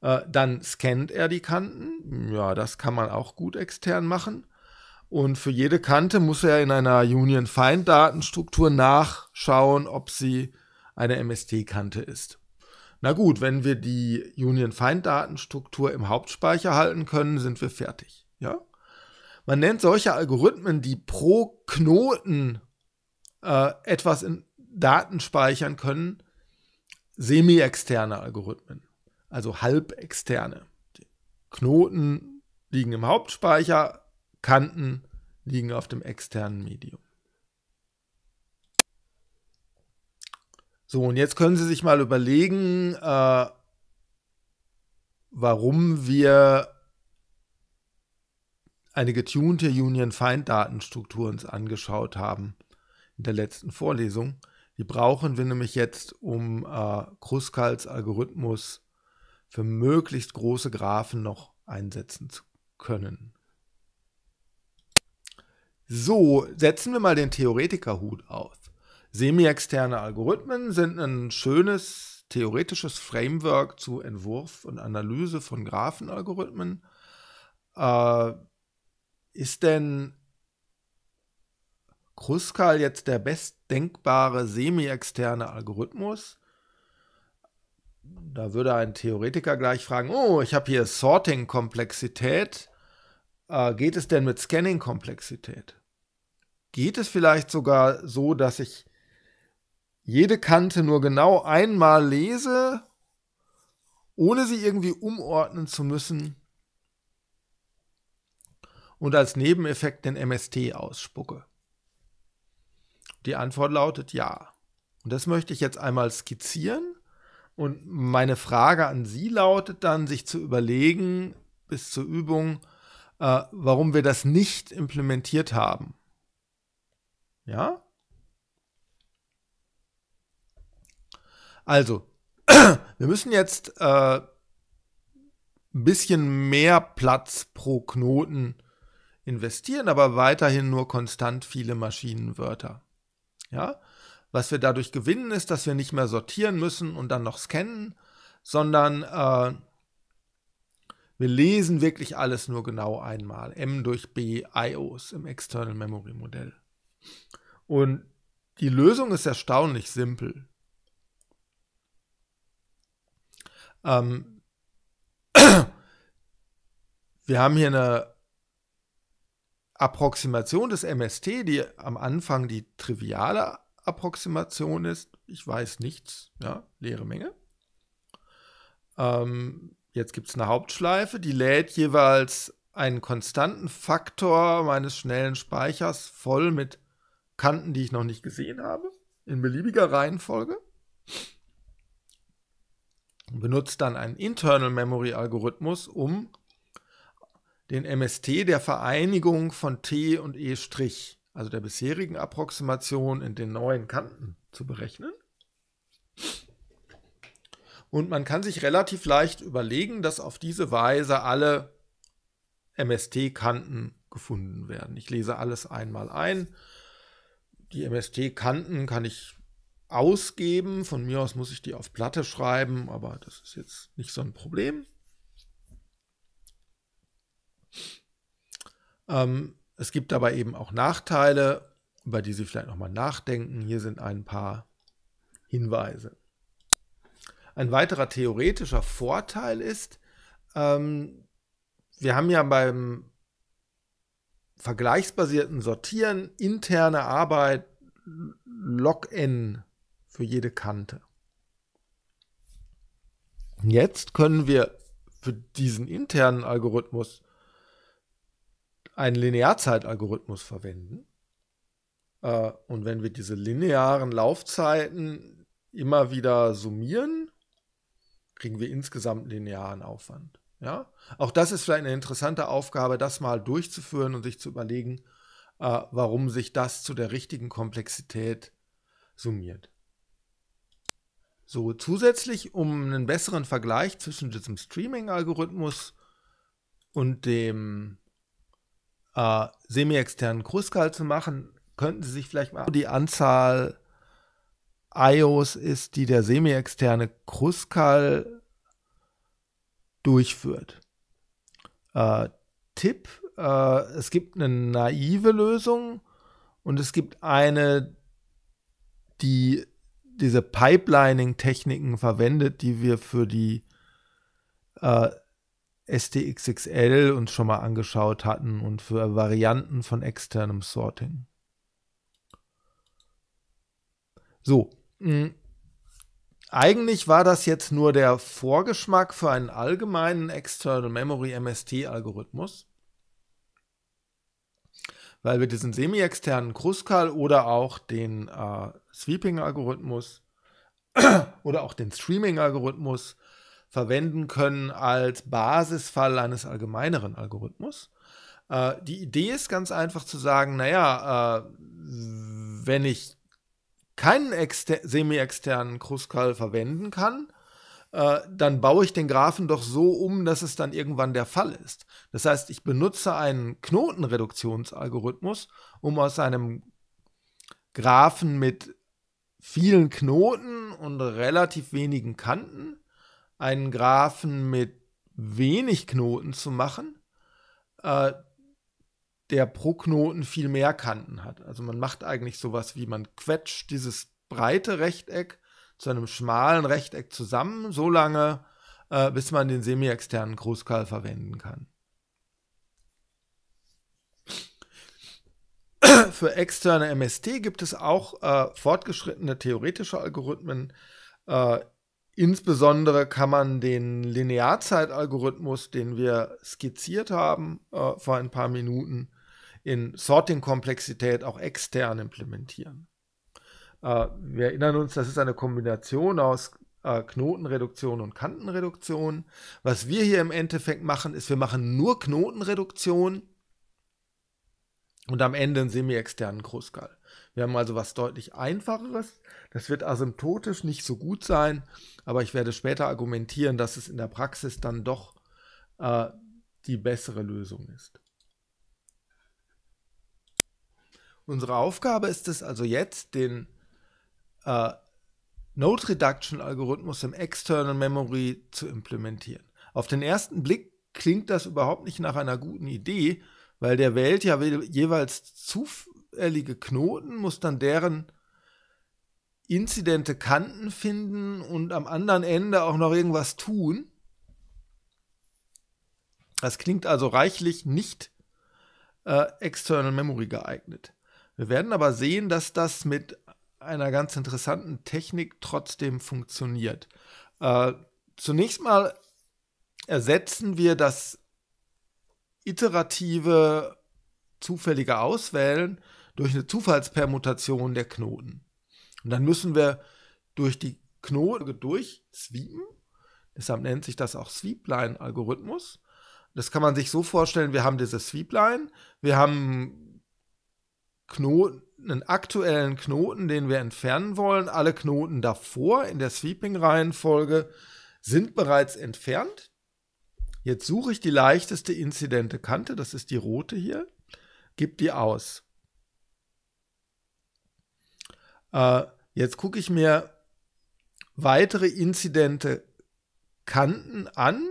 Äh, dann scannt er die Kanten. Ja, das kann man auch gut extern machen. Und für jede Kante muss er in einer Union-Find-Datenstruktur nachschauen, ob sie eine MST-Kante ist. Na gut, wenn wir die Union-Find-Datenstruktur im Hauptspeicher halten können, sind wir fertig. Ja? Man nennt solche Algorithmen, die pro Knoten äh, etwas in Daten speichern können, semi-externe Algorithmen also halbexterne. Die Knoten liegen im Hauptspeicher, Kanten liegen auf dem externen Medium. So, und jetzt können Sie sich mal überlegen, äh, warum wir eine getunte Union-Find-Datenstruktur uns angeschaut haben in der letzten Vorlesung. Die brauchen wir nämlich jetzt, um äh, Kruskals Algorithmus für möglichst große Graphen noch einsetzen zu können. So, setzen wir mal den Theoretikerhut auf. Semi-externe Algorithmen sind ein schönes theoretisches Framework zu Entwurf und Analyse von Graphenalgorithmen. Äh, ist denn Kruskal jetzt der bestdenkbare semi-externe Algorithmus? Da würde ein Theoretiker gleich fragen, oh, ich habe hier Sorting-Komplexität. Äh, geht es denn mit Scanning-Komplexität? Geht es vielleicht sogar so, dass ich jede Kante nur genau einmal lese, ohne sie irgendwie umordnen zu müssen und als Nebeneffekt den MST ausspucke? Die Antwort lautet ja. Und das möchte ich jetzt einmal skizzieren und meine Frage an Sie lautet dann, sich zu überlegen, bis zur Übung, äh, warum wir das nicht implementiert haben. Ja? Also, wir müssen jetzt äh, ein bisschen mehr Platz pro Knoten investieren, aber weiterhin nur konstant viele Maschinenwörter. Ja? Was wir dadurch gewinnen, ist, dass wir nicht mehr sortieren müssen und dann noch scannen, sondern äh, wir lesen wirklich alles nur genau einmal. M durch B IOs im External Memory Modell. Und die Lösung ist erstaunlich simpel. Ähm wir haben hier eine Approximation des MST, die am Anfang die triviale Approximation ist, ich weiß nichts, ja, leere Menge. Ähm, jetzt gibt es eine Hauptschleife, die lädt jeweils einen konstanten Faktor meines schnellen Speichers voll mit Kanten, die ich noch nicht gesehen habe, in beliebiger Reihenfolge. benutzt dann einen Internal Memory Algorithmus, um den MST der Vereinigung von T und E' also der bisherigen Approximation in den neuen Kanten zu berechnen. Und man kann sich relativ leicht überlegen, dass auf diese Weise alle MST-Kanten gefunden werden. Ich lese alles einmal ein. Die MST-Kanten kann ich ausgeben. Von mir aus muss ich die auf Platte schreiben, aber das ist jetzt nicht so ein Problem. Ähm, es gibt aber eben auch Nachteile, über die Sie vielleicht nochmal nachdenken. Hier sind ein paar Hinweise. Ein weiterer theoretischer Vorteil ist, ähm, wir haben ja beim vergleichsbasierten Sortieren interne Arbeit Log-N für jede Kante. Jetzt können wir für diesen internen Algorithmus einen Linearzeitalgorithmus verwenden. Äh, und wenn wir diese linearen Laufzeiten immer wieder summieren, kriegen wir insgesamt linearen Aufwand. Ja? Auch das ist vielleicht eine interessante Aufgabe, das mal durchzuführen und sich zu überlegen, äh, warum sich das zu der richtigen Komplexität summiert. So, zusätzlich, um einen besseren Vergleich zwischen diesem Streaming-Algorithmus und dem äh, semi-externen Kruskal zu machen, könnten Sie sich vielleicht mal die Anzahl IOs ist, die der semi-externe Kruskal durchführt. Äh, Tipp, äh, es gibt eine naive Lösung und es gibt eine, die diese Pipelining-Techniken verwendet, die wir für die äh, STXXL uns schon mal angeschaut hatten und für Varianten von externem Sorting. So, mh. Hm. eigentlich war das jetzt nur der Vorgeschmack für einen allgemeinen External Memory MST-Algorithmus, weil wir diesen semi-externen Kruskal oder auch den äh, Sweeping-Algorithmus oder auch den Streaming-Algorithmus verwenden können als Basisfall eines allgemeineren Algorithmus. Äh, die Idee ist ganz einfach zu sagen, naja, äh, wenn ich keinen semi-externen Kruskal verwenden kann, äh, dann baue ich den Graphen doch so um, dass es dann irgendwann der Fall ist. Das heißt, ich benutze einen Knotenreduktionsalgorithmus, um aus einem Graphen mit vielen Knoten und relativ wenigen Kanten einen Graphen mit wenig Knoten zu machen, äh, der pro Knoten viel mehr Kanten hat. Also man macht eigentlich sowas wie man quetscht dieses breite Rechteck zu einem schmalen Rechteck zusammen, so lange, äh, bis man den semi-externen Großkal verwenden kann. Für externe MST gibt es auch äh, fortgeschrittene theoretische Algorithmen, äh, Insbesondere kann man den Linearzeitalgorithmus, den wir skizziert haben äh, vor ein paar Minuten, in Sorting-Komplexität auch extern implementieren. Äh, wir erinnern uns, das ist eine Kombination aus äh, Knotenreduktion und Kantenreduktion. Was wir hier im Endeffekt machen, ist, wir machen nur Knotenreduktion und am Ende einen semi-externen Kruskal. Wir haben also was deutlich einfacheres. Das wird asymptotisch nicht so gut sein, aber ich werde später argumentieren, dass es in der Praxis dann doch äh, die bessere Lösung ist. Unsere Aufgabe ist es also jetzt, den äh, Node Reduction Algorithmus im External Memory zu implementieren. Auf den ersten Blick klingt das überhaupt nicht nach einer guten Idee, weil der wählt ja jeweils zu, zufällige Knoten, muss dann deren inzidente Kanten finden und am anderen Ende auch noch irgendwas tun. Das klingt also reichlich nicht äh, External Memory geeignet. Wir werden aber sehen, dass das mit einer ganz interessanten Technik trotzdem funktioniert. Äh, zunächst mal ersetzen wir das iterative zufällige Auswählen durch eine Zufallspermutation der Knoten. Und dann müssen wir durch die Knoten durch sweepen. Deshalb nennt sich das auch Sweepline-Algorithmus. Das kann man sich so vorstellen, wir haben diese Sweepline, wir haben Knoten, einen aktuellen Knoten, den wir entfernen wollen. Alle Knoten davor in der Sweeping-Reihenfolge sind bereits entfernt. Jetzt suche ich die leichteste inzidente Kante, das ist die rote hier, gebe die aus. Äh, jetzt gucke ich mir weitere Inzidente Kanten an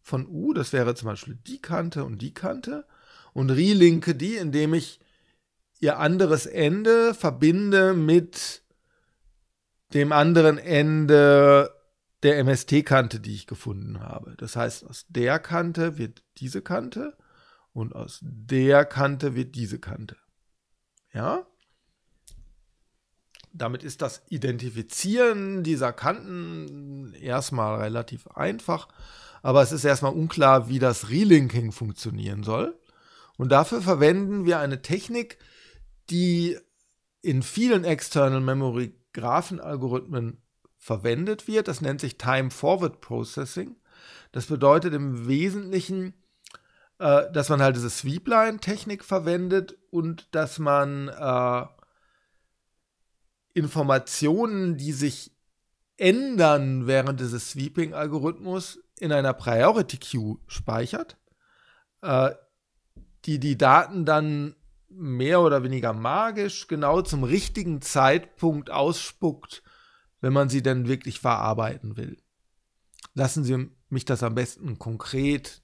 von U, uh, das wäre zum Beispiel die Kante und die Kante, und relinke die, indem ich ihr anderes Ende verbinde mit dem anderen Ende der MST-Kante, die ich gefunden habe. Das heißt, aus der Kante wird diese Kante und aus der Kante wird diese Kante. Ja? Damit ist das Identifizieren dieser Kanten erstmal relativ einfach, aber es ist erstmal unklar, wie das Relinking funktionieren soll. Und dafür verwenden wir eine Technik, die in vielen External Memory Graphen Algorithmen verwendet wird. Das nennt sich Time Forward Processing. Das bedeutet im Wesentlichen, äh, dass man halt diese Sweepline-Technik verwendet und dass man äh, Informationen, die sich ändern während dieses Sweeping-Algorithmus, in einer Priority Queue speichert, äh, die die Daten dann mehr oder weniger magisch genau zum richtigen Zeitpunkt ausspuckt, wenn man sie denn wirklich verarbeiten will. Lassen Sie mich das am besten konkret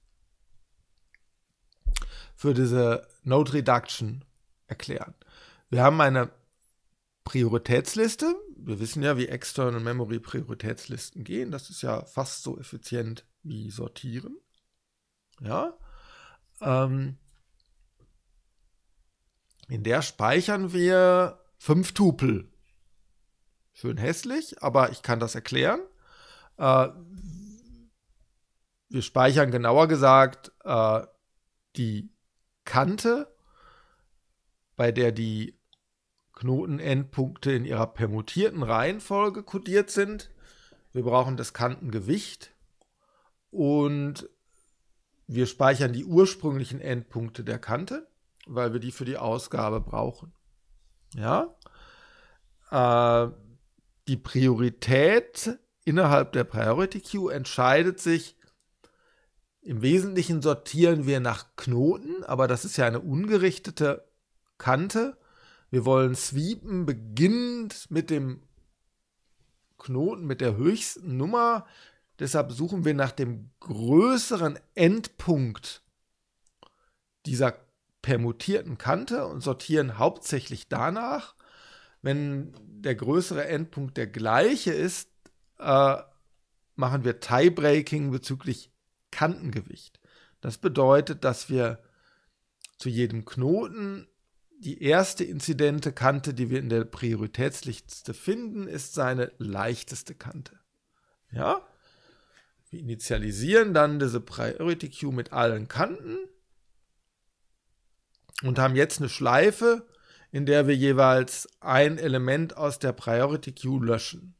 für diese Node Reduction erklären. Wir haben eine Prioritätsliste. Wir wissen ja, wie External Memory Prioritätslisten gehen. Das ist ja fast so effizient wie Sortieren. Ja. Ähm, in der speichern wir fünf Tupel. Schön hässlich, aber ich kann das erklären. Äh, wir speichern genauer gesagt äh, die Kante, bei der die Knotenendpunkte in ihrer permutierten Reihenfolge kodiert sind. Wir brauchen das Kantengewicht und wir speichern die ursprünglichen Endpunkte der Kante, weil wir die für die Ausgabe brauchen. Ja? Äh, die Priorität innerhalb der Priority Queue entscheidet sich, im Wesentlichen sortieren wir nach Knoten, aber das ist ja eine ungerichtete Kante wir wollen sweepen, beginnend mit dem Knoten, mit der höchsten Nummer. Deshalb suchen wir nach dem größeren Endpunkt dieser permutierten Kante und sortieren hauptsächlich danach. Wenn der größere Endpunkt der gleiche ist, äh, machen wir Tiebreaking bezüglich Kantengewicht. Das bedeutet, dass wir zu jedem Knoten die erste inzidente Kante, die wir in der Prioritätsliste finden, ist seine leichteste Kante. Ja? Wir initialisieren dann diese Priority Queue mit allen Kanten und haben jetzt eine Schleife, in der wir jeweils ein Element aus der Priority Queue löschen.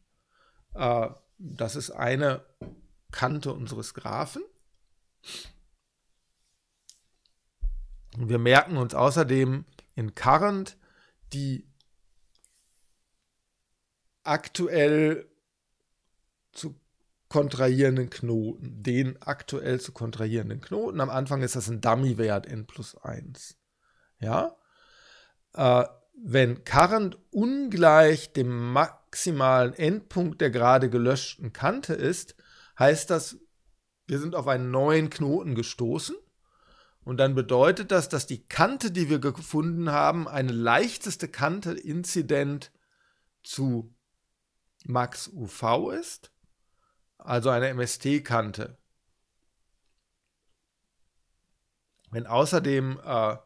Äh, das ist eine Kante unseres Graphen. Und wir merken uns außerdem in Current die aktuell zu kontrahierenden Knoten, den aktuell zu kontrahierenden Knoten. Am Anfang ist das ein Dummy-Wert n plus 1. Ja? Äh, wenn Current ungleich dem maximalen Endpunkt der gerade gelöschten Kante ist, heißt das, wir sind auf einen neuen Knoten gestoßen und dann bedeutet das, dass die Kante, die wir gefunden haben, eine leichteste Kante inzident zu Max UV ist, also eine MST-Kante. Wenn außerdem äh,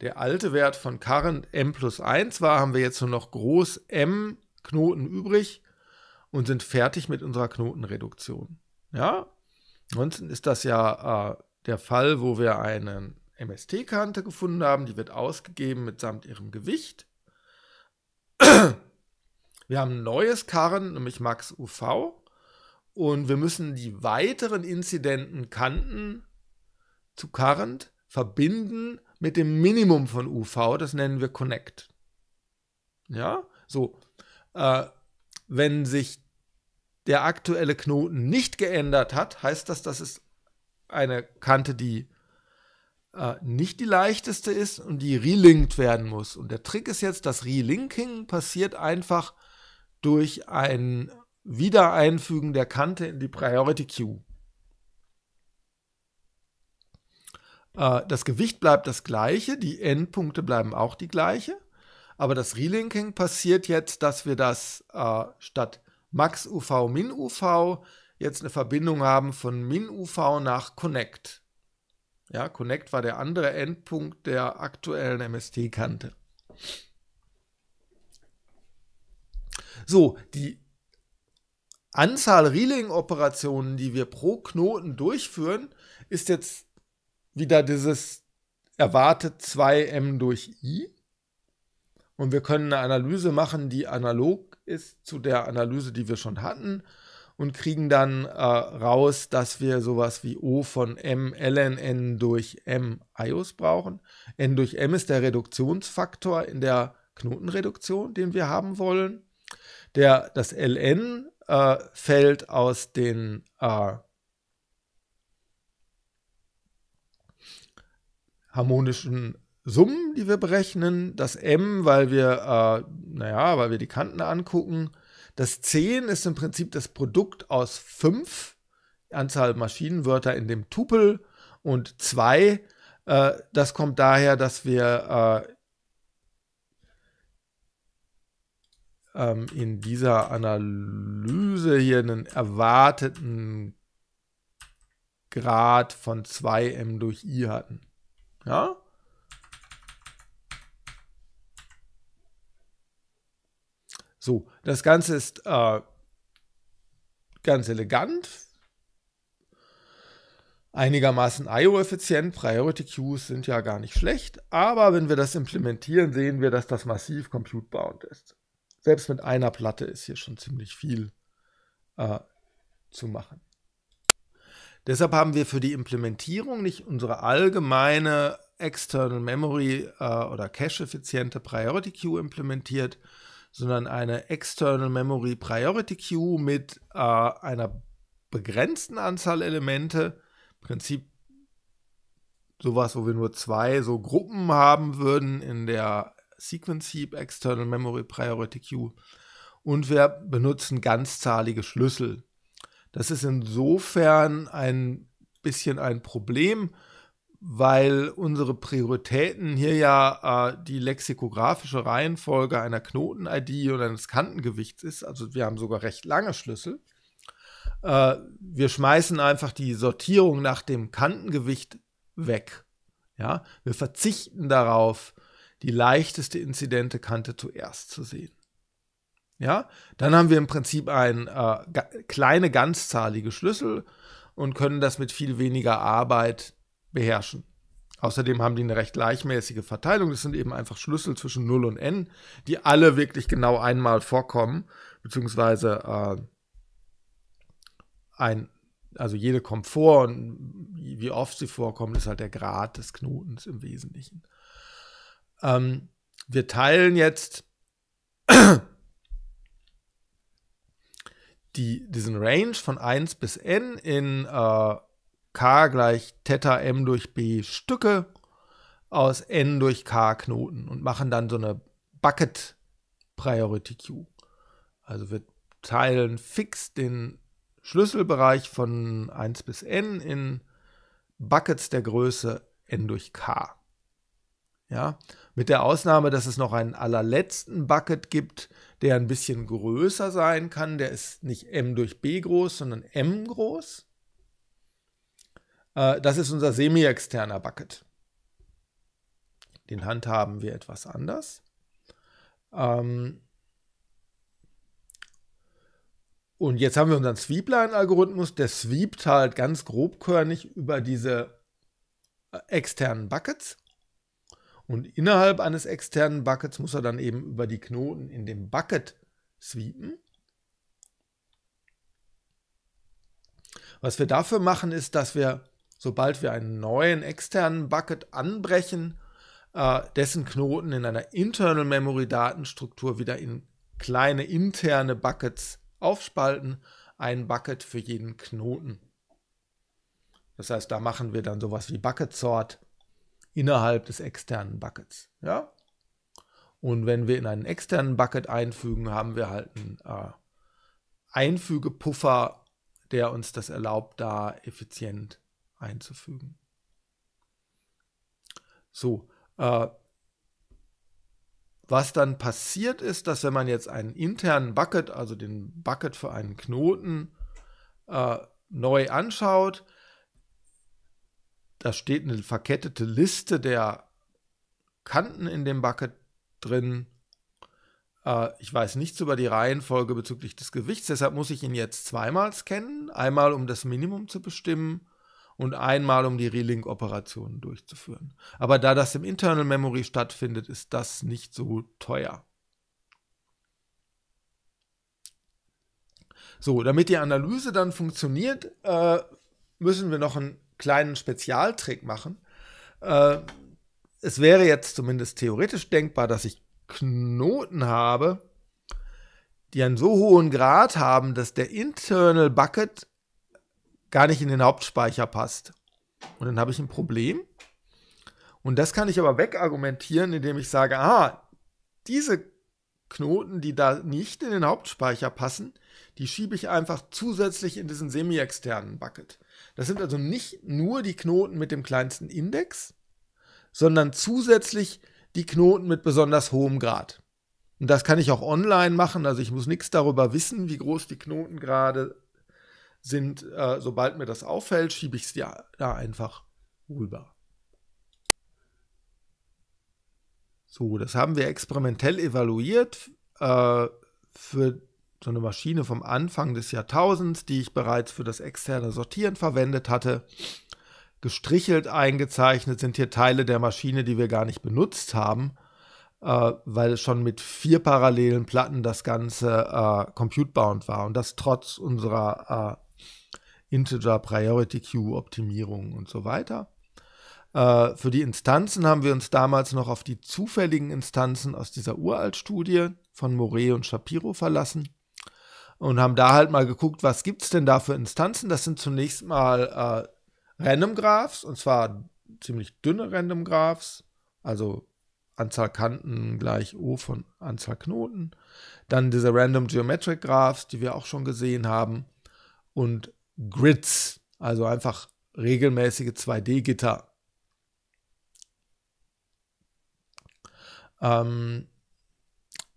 der alte Wert von Current m plus 1 war, haben wir jetzt nur noch groß m Knoten übrig und sind fertig mit unserer Knotenreduktion. Ja, ansonsten ist das ja äh, der Fall, wo wir eine MST-Kante gefunden haben, die wird ausgegeben mitsamt ihrem Gewicht. Wir haben ein neues Karren, nämlich Max UV, und wir müssen die weiteren inzidenten Kanten zu Current verbinden mit dem Minimum von UV, das nennen wir Connect. Ja, so. Äh, wenn sich der aktuelle Knoten nicht geändert hat, heißt das, dass es eine Kante, die äh, nicht die leichteste ist und die relinkt werden muss. Und der Trick ist jetzt, das Relinking passiert einfach durch ein Wiedereinfügen der Kante in die Priority Queue. Äh, das Gewicht bleibt das gleiche, die Endpunkte bleiben auch die gleiche, aber das Relinking passiert jetzt, dass wir das äh, statt Max UV Min UV jetzt eine Verbindung haben von MinUV nach Connect. Ja, Connect war der andere Endpunkt der aktuellen MST-Kante. So, die Anzahl Reeling-Operationen, die wir pro Knoten durchführen, ist jetzt wieder dieses erwartet 2m durch i. Und wir können eine Analyse machen, die analog ist zu der Analyse, die wir schon hatten und kriegen dann äh, raus, dass wir sowas wie O von M ln n durch M iOS brauchen. N durch M ist der Reduktionsfaktor in der Knotenreduktion, den wir haben wollen. Der, das ln äh, fällt aus den äh, harmonischen Summen, die wir berechnen. Das M, weil wir, äh, naja, weil wir die Kanten angucken das 10 ist im Prinzip das Produkt aus 5, Anzahl Maschinenwörter in dem Tupel und 2. Äh, das kommt daher, dass wir äh, ähm, in dieser Analyse hier einen erwarteten Grad von 2m durch i hatten. Ja? So, das Ganze ist äh, ganz elegant, einigermaßen IO-effizient. Priority Queues sind ja gar nicht schlecht, aber wenn wir das implementieren, sehen wir, dass das massiv compute-bound ist. Selbst mit einer Platte ist hier schon ziemlich viel äh, zu machen. Deshalb haben wir für die Implementierung nicht unsere allgemeine External Memory äh, oder Cache-effiziente Priority Queue implementiert, sondern eine External Memory Priority Queue mit äh, einer begrenzten Anzahl Elemente. Im Prinzip sowas, wo wir nur zwei so Gruppen haben würden in der Sequence Heap External Memory Priority Queue. Und wir benutzen ganzzahlige Schlüssel. Das ist insofern ein bisschen ein Problem, weil unsere Prioritäten hier ja äh, die lexikografische Reihenfolge einer Knoten-ID und eines Kantengewichts ist. Also wir haben sogar recht lange Schlüssel. Äh, wir schmeißen einfach die Sortierung nach dem Kantengewicht weg. Ja? Wir verzichten darauf, die leichteste inzidente Kante zuerst zu sehen. Ja, dann haben wir im Prinzip eine äh, kleine ganzzahlige Schlüssel und können das mit viel weniger Arbeit beherrschen. Außerdem haben die eine recht gleichmäßige Verteilung. Das sind eben einfach Schlüssel zwischen 0 und n, die alle wirklich genau einmal vorkommen, beziehungsweise äh, ein, also jede kommt vor und wie oft sie vorkommen, ist halt der Grad des Knotens im Wesentlichen. Ähm, wir teilen jetzt die, diesen Range von 1 bis n in äh, K gleich Theta M durch B Stücke aus N durch K Knoten und machen dann so eine Bucket Priority Queue. Also wir teilen fix den Schlüsselbereich von 1 bis n in Buckets der Größe n durch k. Ja, mit der Ausnahme, dass es noch einen allerletzten Bucket gibt, der ein bisschen größer sein kann. Der ist nicht m durch b groß, sondern m groß. Äh, das ist unser semi-externer Bucket. Den handhaben wir etwas anders. Ähm, und jetzt haben wir unseren Sweepline-Algorithmus, der sweept halt ganz grobkörnig über diese äh, externen Buckets. Und innerhalb eines externen Buckets muss er dann eben über die Knoten in dem Bucket sweepen. Was wir dafür machen, ist, dass wir sobald wir einen neuen externen Bucket anbrechen, äh, dessen Knoten in einer Internal Memory Datenstruktur wieder in kleine interne Buckets aufspalten, ein Bucket für jeden Knoten. Das heißt, da machen wir dann sowas wie Bucket Sort innerhalb des externen Buckets. Ja? Und wenn wir in einen externen Bucket einfügen, haben wir halt einen äh, Einfügepuffer, der uns das erlaubt, da effizient einzufügen. So, äh, was dann passiert ist, dass wenn man jetzt einen internen Bucket, also den Bucket für einen Knoten, äh, neu anschaut, da steht eine verkettete Liste der Kanten in dem Bucket drin. Äh, ich weiß nichts über die Reihenfolge bezüglich des Gewichts, deshalb muss ich ihn jetzt zweimal scannen. Einmal, um das Minimum zu bestimmen und einmal, um die Relink-Operationen durchzuführen. Aber da das im Internal Memory stattfindet, ist das nicht so teuer. So, damit die Analyse dann funktioniert, äh, müssen wir noch einen kleinen Spezialtrick machen. Äh, es wäre jetzt zumindest theoretisch denkbar, dass ich Knoten habe, die einen so hohen Grad haben, dass der Internal Bucket gar nicht in den Hauptspeicher passt. Und dann habe ich ein Problem. Und das kann ich aber wegargumentieren, indem ich sage, ah, diese Knoten, die da nicht in den Hauptspeicher passen, die schiebe ich einfach zusätzlich in diesen semi-externen Bucket. Das sind also nicht nur die Knoten mit dem kleinsten Index, sondern zusätzlich die Knoten mit besonders hohem Grad. Und das kann ich auch online machen, also ich muss nichts darüber wissen, wie groß die Knoten gerade sind, äh, sobald mir das auffällt, schiebe ich es ja da einfach rüber. So, das haben wir experimentell evaluiert äh, für so eine Maschine vom Anfang des Jahrtausends, die ich bereits für das externe Sortieren verwendet hatte. Gestrichelt eingezeichnet sind hier Teile der Maschine, die wir gar nicht benutzt haben, äh, weil schon mit vier parallelen Platten das Ganze äh, compute-bound war und das trotz unserer äh, Integer Priority Queue Optimierung und so weiter. Äh, für die Instanzen haben wir uns damals noch auf die zufälligen Instanzen aus dieser Uraltstudie von Moret und Shapiro verlassen und haben da halt mal geguckt, was gibt es denn da für Instanzen. Das sind zunächst mal äh, Random Graphs und zwar ziemlich dünne Random Graphs, also Anzahl Kanten gleich O von Anzahl Knoten. Dann diese Random Geometric Graphs, die wir auch schon gesehen haben. Und Grids, also einfach regelmäßige 2D-Gitter. Ähm,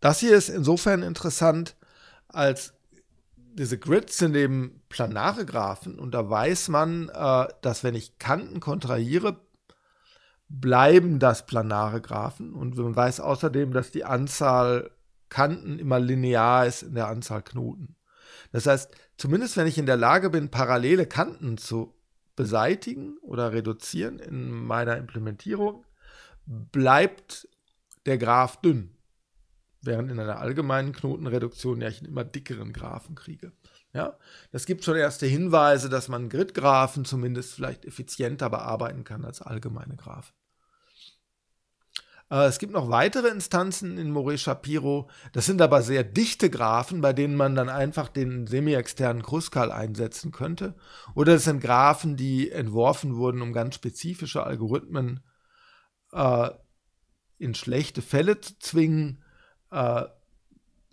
das hier ist insofern interessant, als diese Grids sind eben planare Graphen und da weiß man, äh, dass wenn ich Kanten kontrahiere, bleiben das planare Graphen und man weiß außerdem, dass die Anzahl Kanten immer linear ist in der Anzahl Knoten. Das heißt, zumindest wenn ich in der Lage bin, parallele Kanten zu beseitigen oder reduzieren in meiner Implementierung, bleibt der Graph dünn. Während in einer allgemeinen Knotenreduktion ja ich einen immer dickeren Graphen kriege. Ja, das gibt schon erste Hinweise, dass man Grid-Graphen zumindest vielleicht effizienter bearbeiten kann als allgemeine Graphen. Äh, es gibt noch weitere Instanzen in Moret Shapiro. Das sind aber sehr dichte Graphen, bei denen man dann einfach den semi-externen Kruskal einsetzen könnte. Oder es sind Graphen, die entworfen wurden, um ganz spezifische Algorithmen äh, in schlechte Fälle zu zwingen, äh,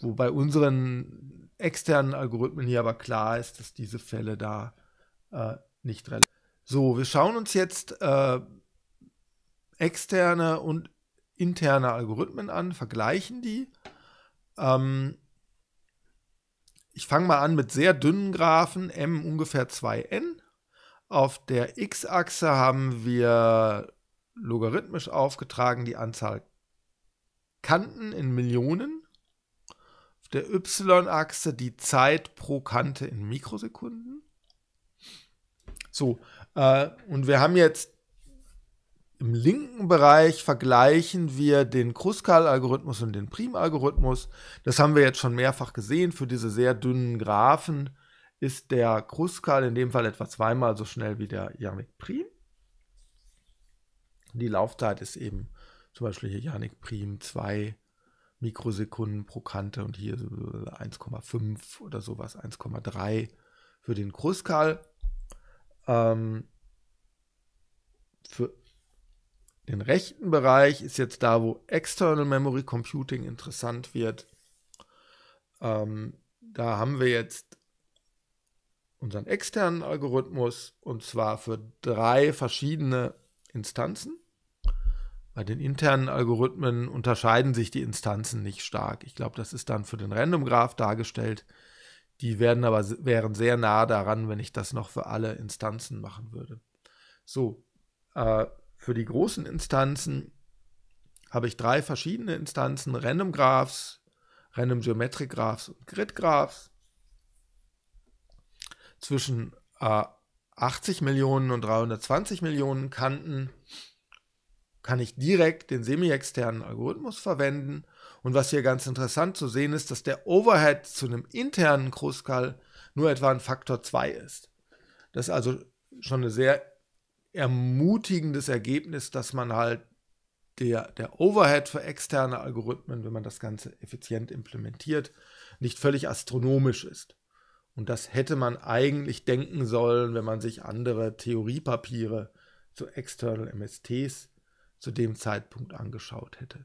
wo unseren externen Algorithmen hier aber klar ist, dass diese Fälle da äh, nicht relevant sind. So, wir schauen uns jetzt äh, externe und interne Algorithmen an, vergleichen die. Ähm, ich fange mal an mit sehr dünnen Graphen, m ungefähr 2n. Auf der x-Achse haben wir logarithmisch aufgetragen die Anzahl Kanten in Millionen. Auf der y-Achse die Zeit pro Kante in Mikrosekunden. So, äh, und wir haben jetzt im linken Bereich vergleichen wir den Kruskal-Algorithmus und den Prim-Algorithmus. Das haben wir jetzt schon mehrfach gesehen. Für diese sehr dünnen Graphen ist der Kruskal in dem Fall etwa zweimal so schnell wie der Yannick Prim. Die Laufzeit ist eben zum Beispiel hier Yannick Prim 2 Mikrosekunden pro Kante und hier 1,5 oder sowas, 1,3 für den Kruskal. Ähm, für, den rechten Bereich ist jetzt da, wo External Memory Computing interessant wird. Ähm, da haben wir jetzt unseren externen Algorithmus und zwar für drei verschiedene Instanzen. Bei den internen Algorithmen unterscheiden sich die Instanzen nicht stark. Ich glaube, das ist dann für den Random Graph dargestellt. Die werden aber wären sehr nah daran, wenn ich das noch für alle Instanzen machen würde. So, äh, für die großen Instanzen habe ich drei verschiedene Instanzen, Random Graphs, Random Geometric Graphs und Grid Graphs. Zwischen äh, 80 Millionen und 320 Millionen Kanten kann ich direkt den semi-externen Algorithmus verwenden. Und was hier ganz interessant zu sehen ist, dass der Overhead zu einem internen Kruskal nur etwa ein Faktor 2 ist. Das ist also schon eine sehr ermutigendes Ergebnis, dass man halt der, der Overhead für externe Algorithmen, wenn man das Ganze effizient implementiert, nicht völlig astronomisch ist. Und das hätte man eigentlich denken sollen, wenn man sich andere Theoriepapiere zu External MSTs zu dem Zeitpunkt angeschaut hätte.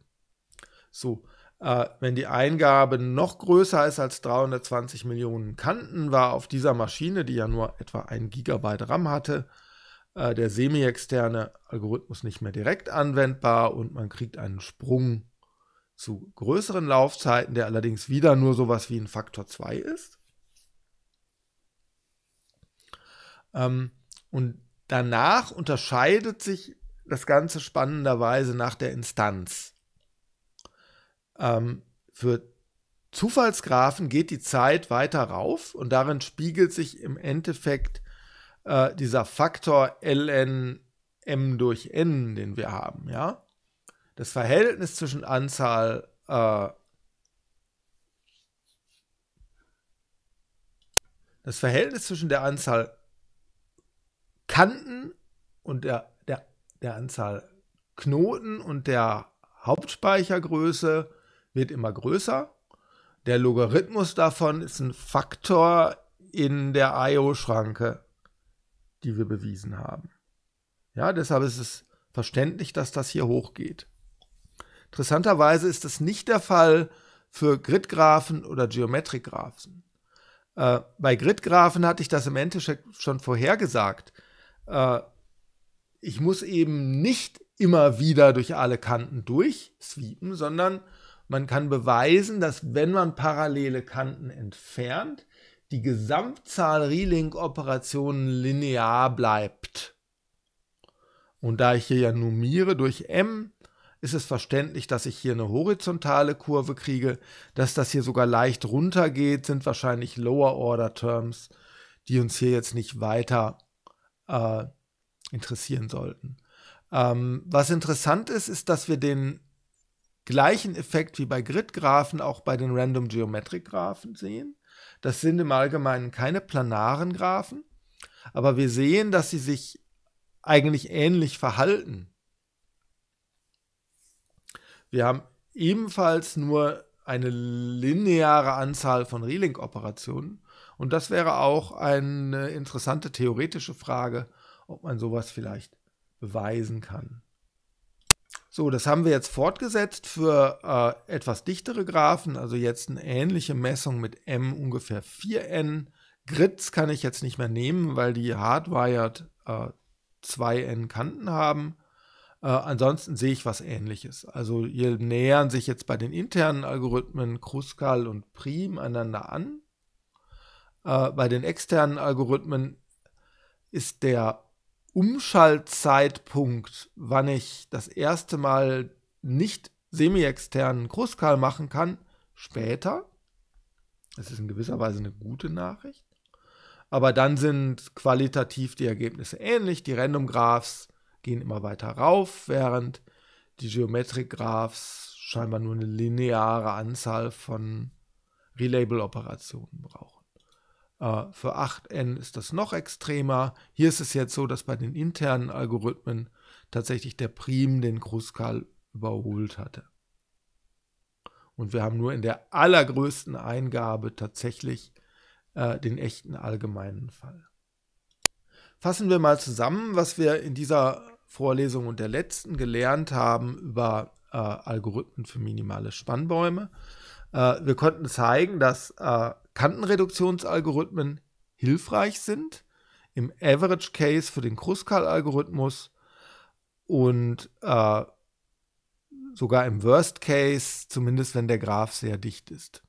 So, äh, wenn die Eingabe noch größer ist als 320 Millionen Kanten, war auf dieser Maschine, die ja nur etwa ein Gigabyte RAM hatte, äh, der semi-externe Algorithmus nicht mehr direkt anwendbar und man kriegt einen Sprung zu größeren Laufzeiten, der allerdings wieder nur so sowas wie ein Faktor 2 ist. Ähm, und danach unterscheidet sich das Ganze spannenderweise nach der Instanz. Ähm, für Zufallsgraphen geht die Zeit weiter rauf und darin spiegelt sich im Endeffekt äh, dieser Faktor ln m durch n, den wir haben, ja, das Verhältnis zwischen Anzahl äh, das Verhältnis zwischen der Anzahl Kanten und der, der, der Anzahl Knoten und der Hauptspeichergröße wird immer größer. Der Logarithmus davon ist ein Faktor in der IO-Schranke die wir bewiesen haben. Ja, deshalb ist es verständlich, dass das hier hochgeht. Interessanterweise ist das nicht der Fall für Gridgraphen oder Geometrikgraphen. Äh, bei Gridgraphen hatte ich das im Endeffekt schon vorhergesagt. Äh, ich muss eben nicht immer wieder durch alle Kanten durchsweepen, sondern man kann beweisen, dass wenn man parallele Kanten entfernt, die Gesamtzahl Relink-Operationen linear bleibt. Und da ich hier ja nummiere durch m, ist es verständlich, dass ich hier eine horizontale Kurve kriege. Dass das hier sogar leicht runter geht, sind wahrscheinlich Lower Order Terms, die uns hier jetzt nicht weiter äh, interessieren sollten. Ähm, was interessant ist, ist, dass wir den gleichen Effekt wie bei Grid-Graphen auch bei den Random Geometric Graphen sehen. Das sind im Allgemeinen keine planaren Graphen, aber wir sehen, dass sie sich eigentlich ähnlich verhalten. Wir haben ebenfalls nur eine lineare Anzahl von Relink-Operationen und das wäre auch eine interessante theoretische Frage, ob man sowas vielleicht beweisen kann. So, das haben wir jetzt fortgesetzt für äh, etwas dichtere Graphen, also jetzt eine ähnliche Messung mit M ungefähr 4n. Grids kann ich jetzt nicht mehr nehmen, weil die hardwired äh, 2n Kanten haben. Äh, ansonsten sehe ich was ähnliches. Also hier nähern sich jetzt bei den internen Algorithmen Kruskal und Prim einander an. Äh, bei den externen Algorithmen ist der Umschaltzeitpunkt, wann ich das erste Mal nicht semi-externen Kruskal machen kann, später. Das ist in gewisser Weise eine gute Nachricht. Aber dann sind qualitativ die Ergebnisse ähnlich. Die Random Graphs gehen immer weiter rauf, während die Geometric Graphs scheinbar nur eine lineare Anzahl von Relabel-Operationen brauchen. Äh, für 8n ist das noch extremer. Hier ist es jetzt so, dass bei den internen Algorithmen tatsächlich der Prim den Kruskal überholt hatte. Und wir haben nur in der allergrößten Eingabe tatsächlich äh, den echten allgemeinen Fall. Fassen wir mal zusammen, was wir in dieser Vorlesung und der letzten gelernt haben über äh, Algorithmen für minimale Spannbäume. Äh, wir konnten zeigen, dass äh, Kantenreduktionsalgorithmen hilfreich sind, im Average Case für den Kruskal-Algorithmus und äh, sogar im Worst Case, zumindest wenn der Graph sehr dicht ist.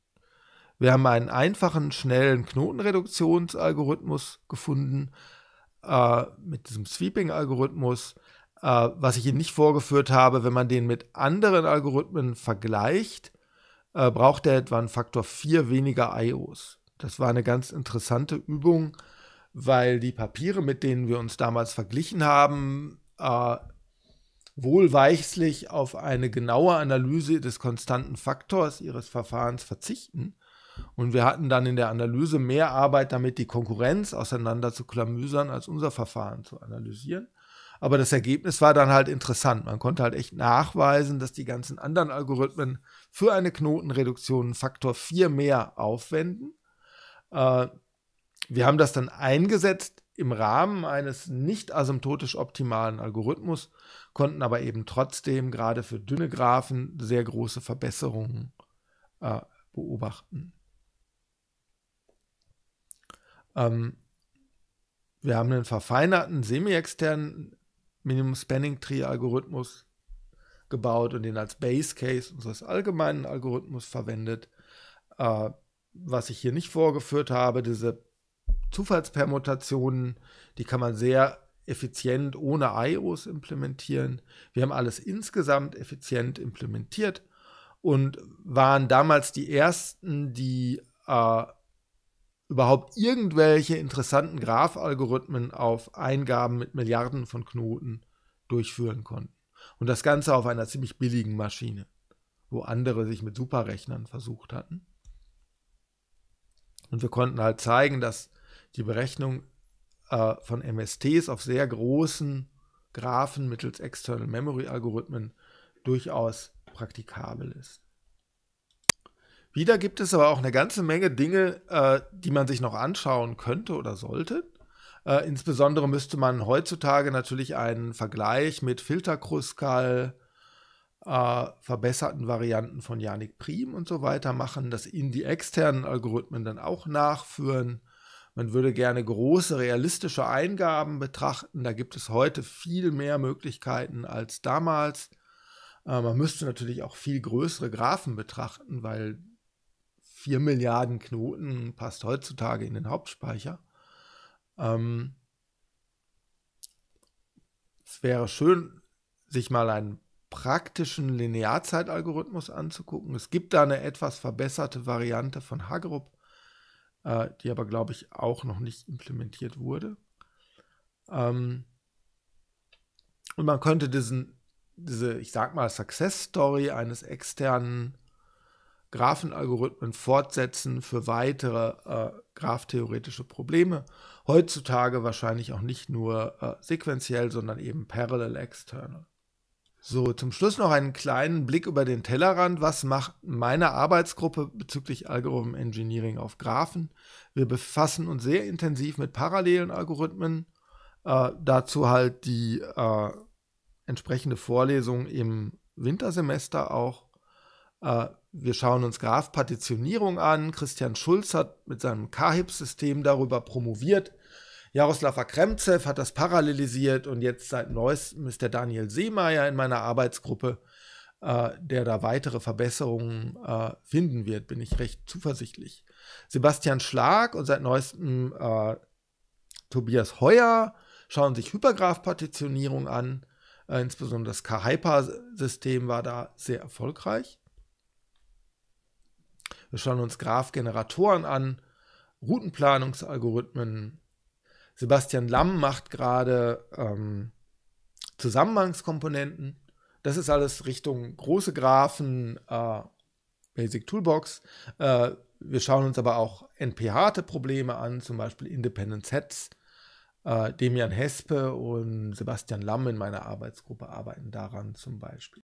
Wir haben einen einfachen, schnellen Knotenreduktionsalgorithmus gefunden äh, mit diesem Sweeping-Algorithmus. Äh, was ich Ihnen nicht vorgeführt habe, wenn man den mit anderen Algorithmen vergleicht, äh, braucht er etwa einen Faktor 4 weniger IOs. Das war eine ganz interessante Übung, weil die Papiere, mit denen wir uns damals verglichen haben, äh, wohlweichslich auf eine genaue Analyse des konstanten Faktors ihres Verfahrens verzichten. Und wir hatten dann in der Analyse mehr Arbeit damit, die Konkurrenz auseinander zu klamüsern, als unser Verfahren zu analysieren. Aber das Ergebnis war dann halt interessant. Man konnte halt echt nachweisen, dass die ganzen anderen Algorithmen für eine Knotenreduktion Faktor 4 mehr aufwenden. Äh, wir haben das dann eingesetzt im Rahmen eines nicht asymptotisch optimalen Algorithmus, konnten aber eben trotzdem gerade für dünne Graphen sehr große Verbesserungen äh, beobachten. Ähm, wir haben einen verfeinerten semi-externen Minimum Spanning Tree Algorithmus gebaut und den als Base Case unseres allgemeinen Algorithmus verwendet. Äh, was ich hier nicht vorgeführt habe, diese Zufallspermutationen, die kann man sehr effizient ohne IOs implementieren. Wir haben alles insgesamt effizient implementiert und waren damals die ersten, die äh, überhaupt irgendwelche interessanten Graphalgorithmen auf Eingaben mit Milliarden von Knoten durchführen konnten. Und das Ganze auf einer ziemlich billigen Maschine, wo andere sich mit Superrechnern versucht hatten. Und wir konnten halt zeigen, dass die Berechnung äh, von MSTs auf sehr großen Graphen mittels External Memory Algorithmen durchaus praktikabel ist. Wieder gibt es aber auch eine ganze Menge Dinge, äh, die man sich noch anschauen könnte oder sollte. Äh, insbesondere müsste man heutzutage natürlich einen Vergleich mit Filterkruskal, äh, verbesserten Varianten von Janik Prim und so weiter machen, dass ihn die externen Algorithmen dann auch nachführen. Man würde gerne große realistische Eingaben betrachten. Da gibt es heute viel mehr Möglichkeiten als damals. Äh, man müsste natürlich auch viel größere Graphen betrachten, weil 4 Milliarden Knoten passt heutzutage in den Hauptspeicher. Ähm, es wäre schön, sich mal einen praktischen Linearzeitalgorithmus anzugucken. Es gibt da eine etwas verbesserte Variante von Hagrup, äh, die aber, glaube ich, auch noch nicht implementiert wurde. Ähm, und man könnte diesen, diese, ich sag mal, Success Story eines externen Graphenalgorithmen fortsetzen für weitere äh, graphtheoretische Probleme. Heutzutage wahrscheinlich auch nicht nur äh, sequenziell, sondern eben parallel external. So, zum Schluss noch einen kleinen Blick über den Tellerrand. Was macht meine Arbeitsgruppe bezüglich Algorithm Engineering auf Graphen? Wir befassen uns sehr intensiv mit parallelen Algorithmen. Äh, dazu halt die äh, entsprechende Vorlesung im Wintersemester auch. Äh, wir schauen uns Graph-Partitionierung an. Christian Schulz hat mit seinem k KHIP-System darüber promoviert. Jaroslav Akremzev hat das parallelisiert und jetzt seit neuestem ist der Daniel Seemeyer in meiner Arbeitsgruppe, äh, der da weitere Verbesserungen äh, finden wird, bin ich recht zuversichtlich. Sebastian Schlag und seit neuestem äh, Tobias Heuer schauen sich Hypergraph-Partitionierung an. Äh, insbesondere das K-Hyper-System war da sehr erfolgreich. Wir schauen uns Graphgeneratoren an, Routenplanungsalgorithmen. Sebastian Lamm macht gerade ähm, Zusammenhangskomponenten. Das ist alles Richtung große Graphen, äh, Basic Toolbox. Äh, wir schauen uns aber auch NP-harte Probleme an, zum Beispiel Independent Sets. Äh, Demian Hespe und Sebastian Lamm in meiner Arbeitsgruppe arbeiten daran zum Beispiel.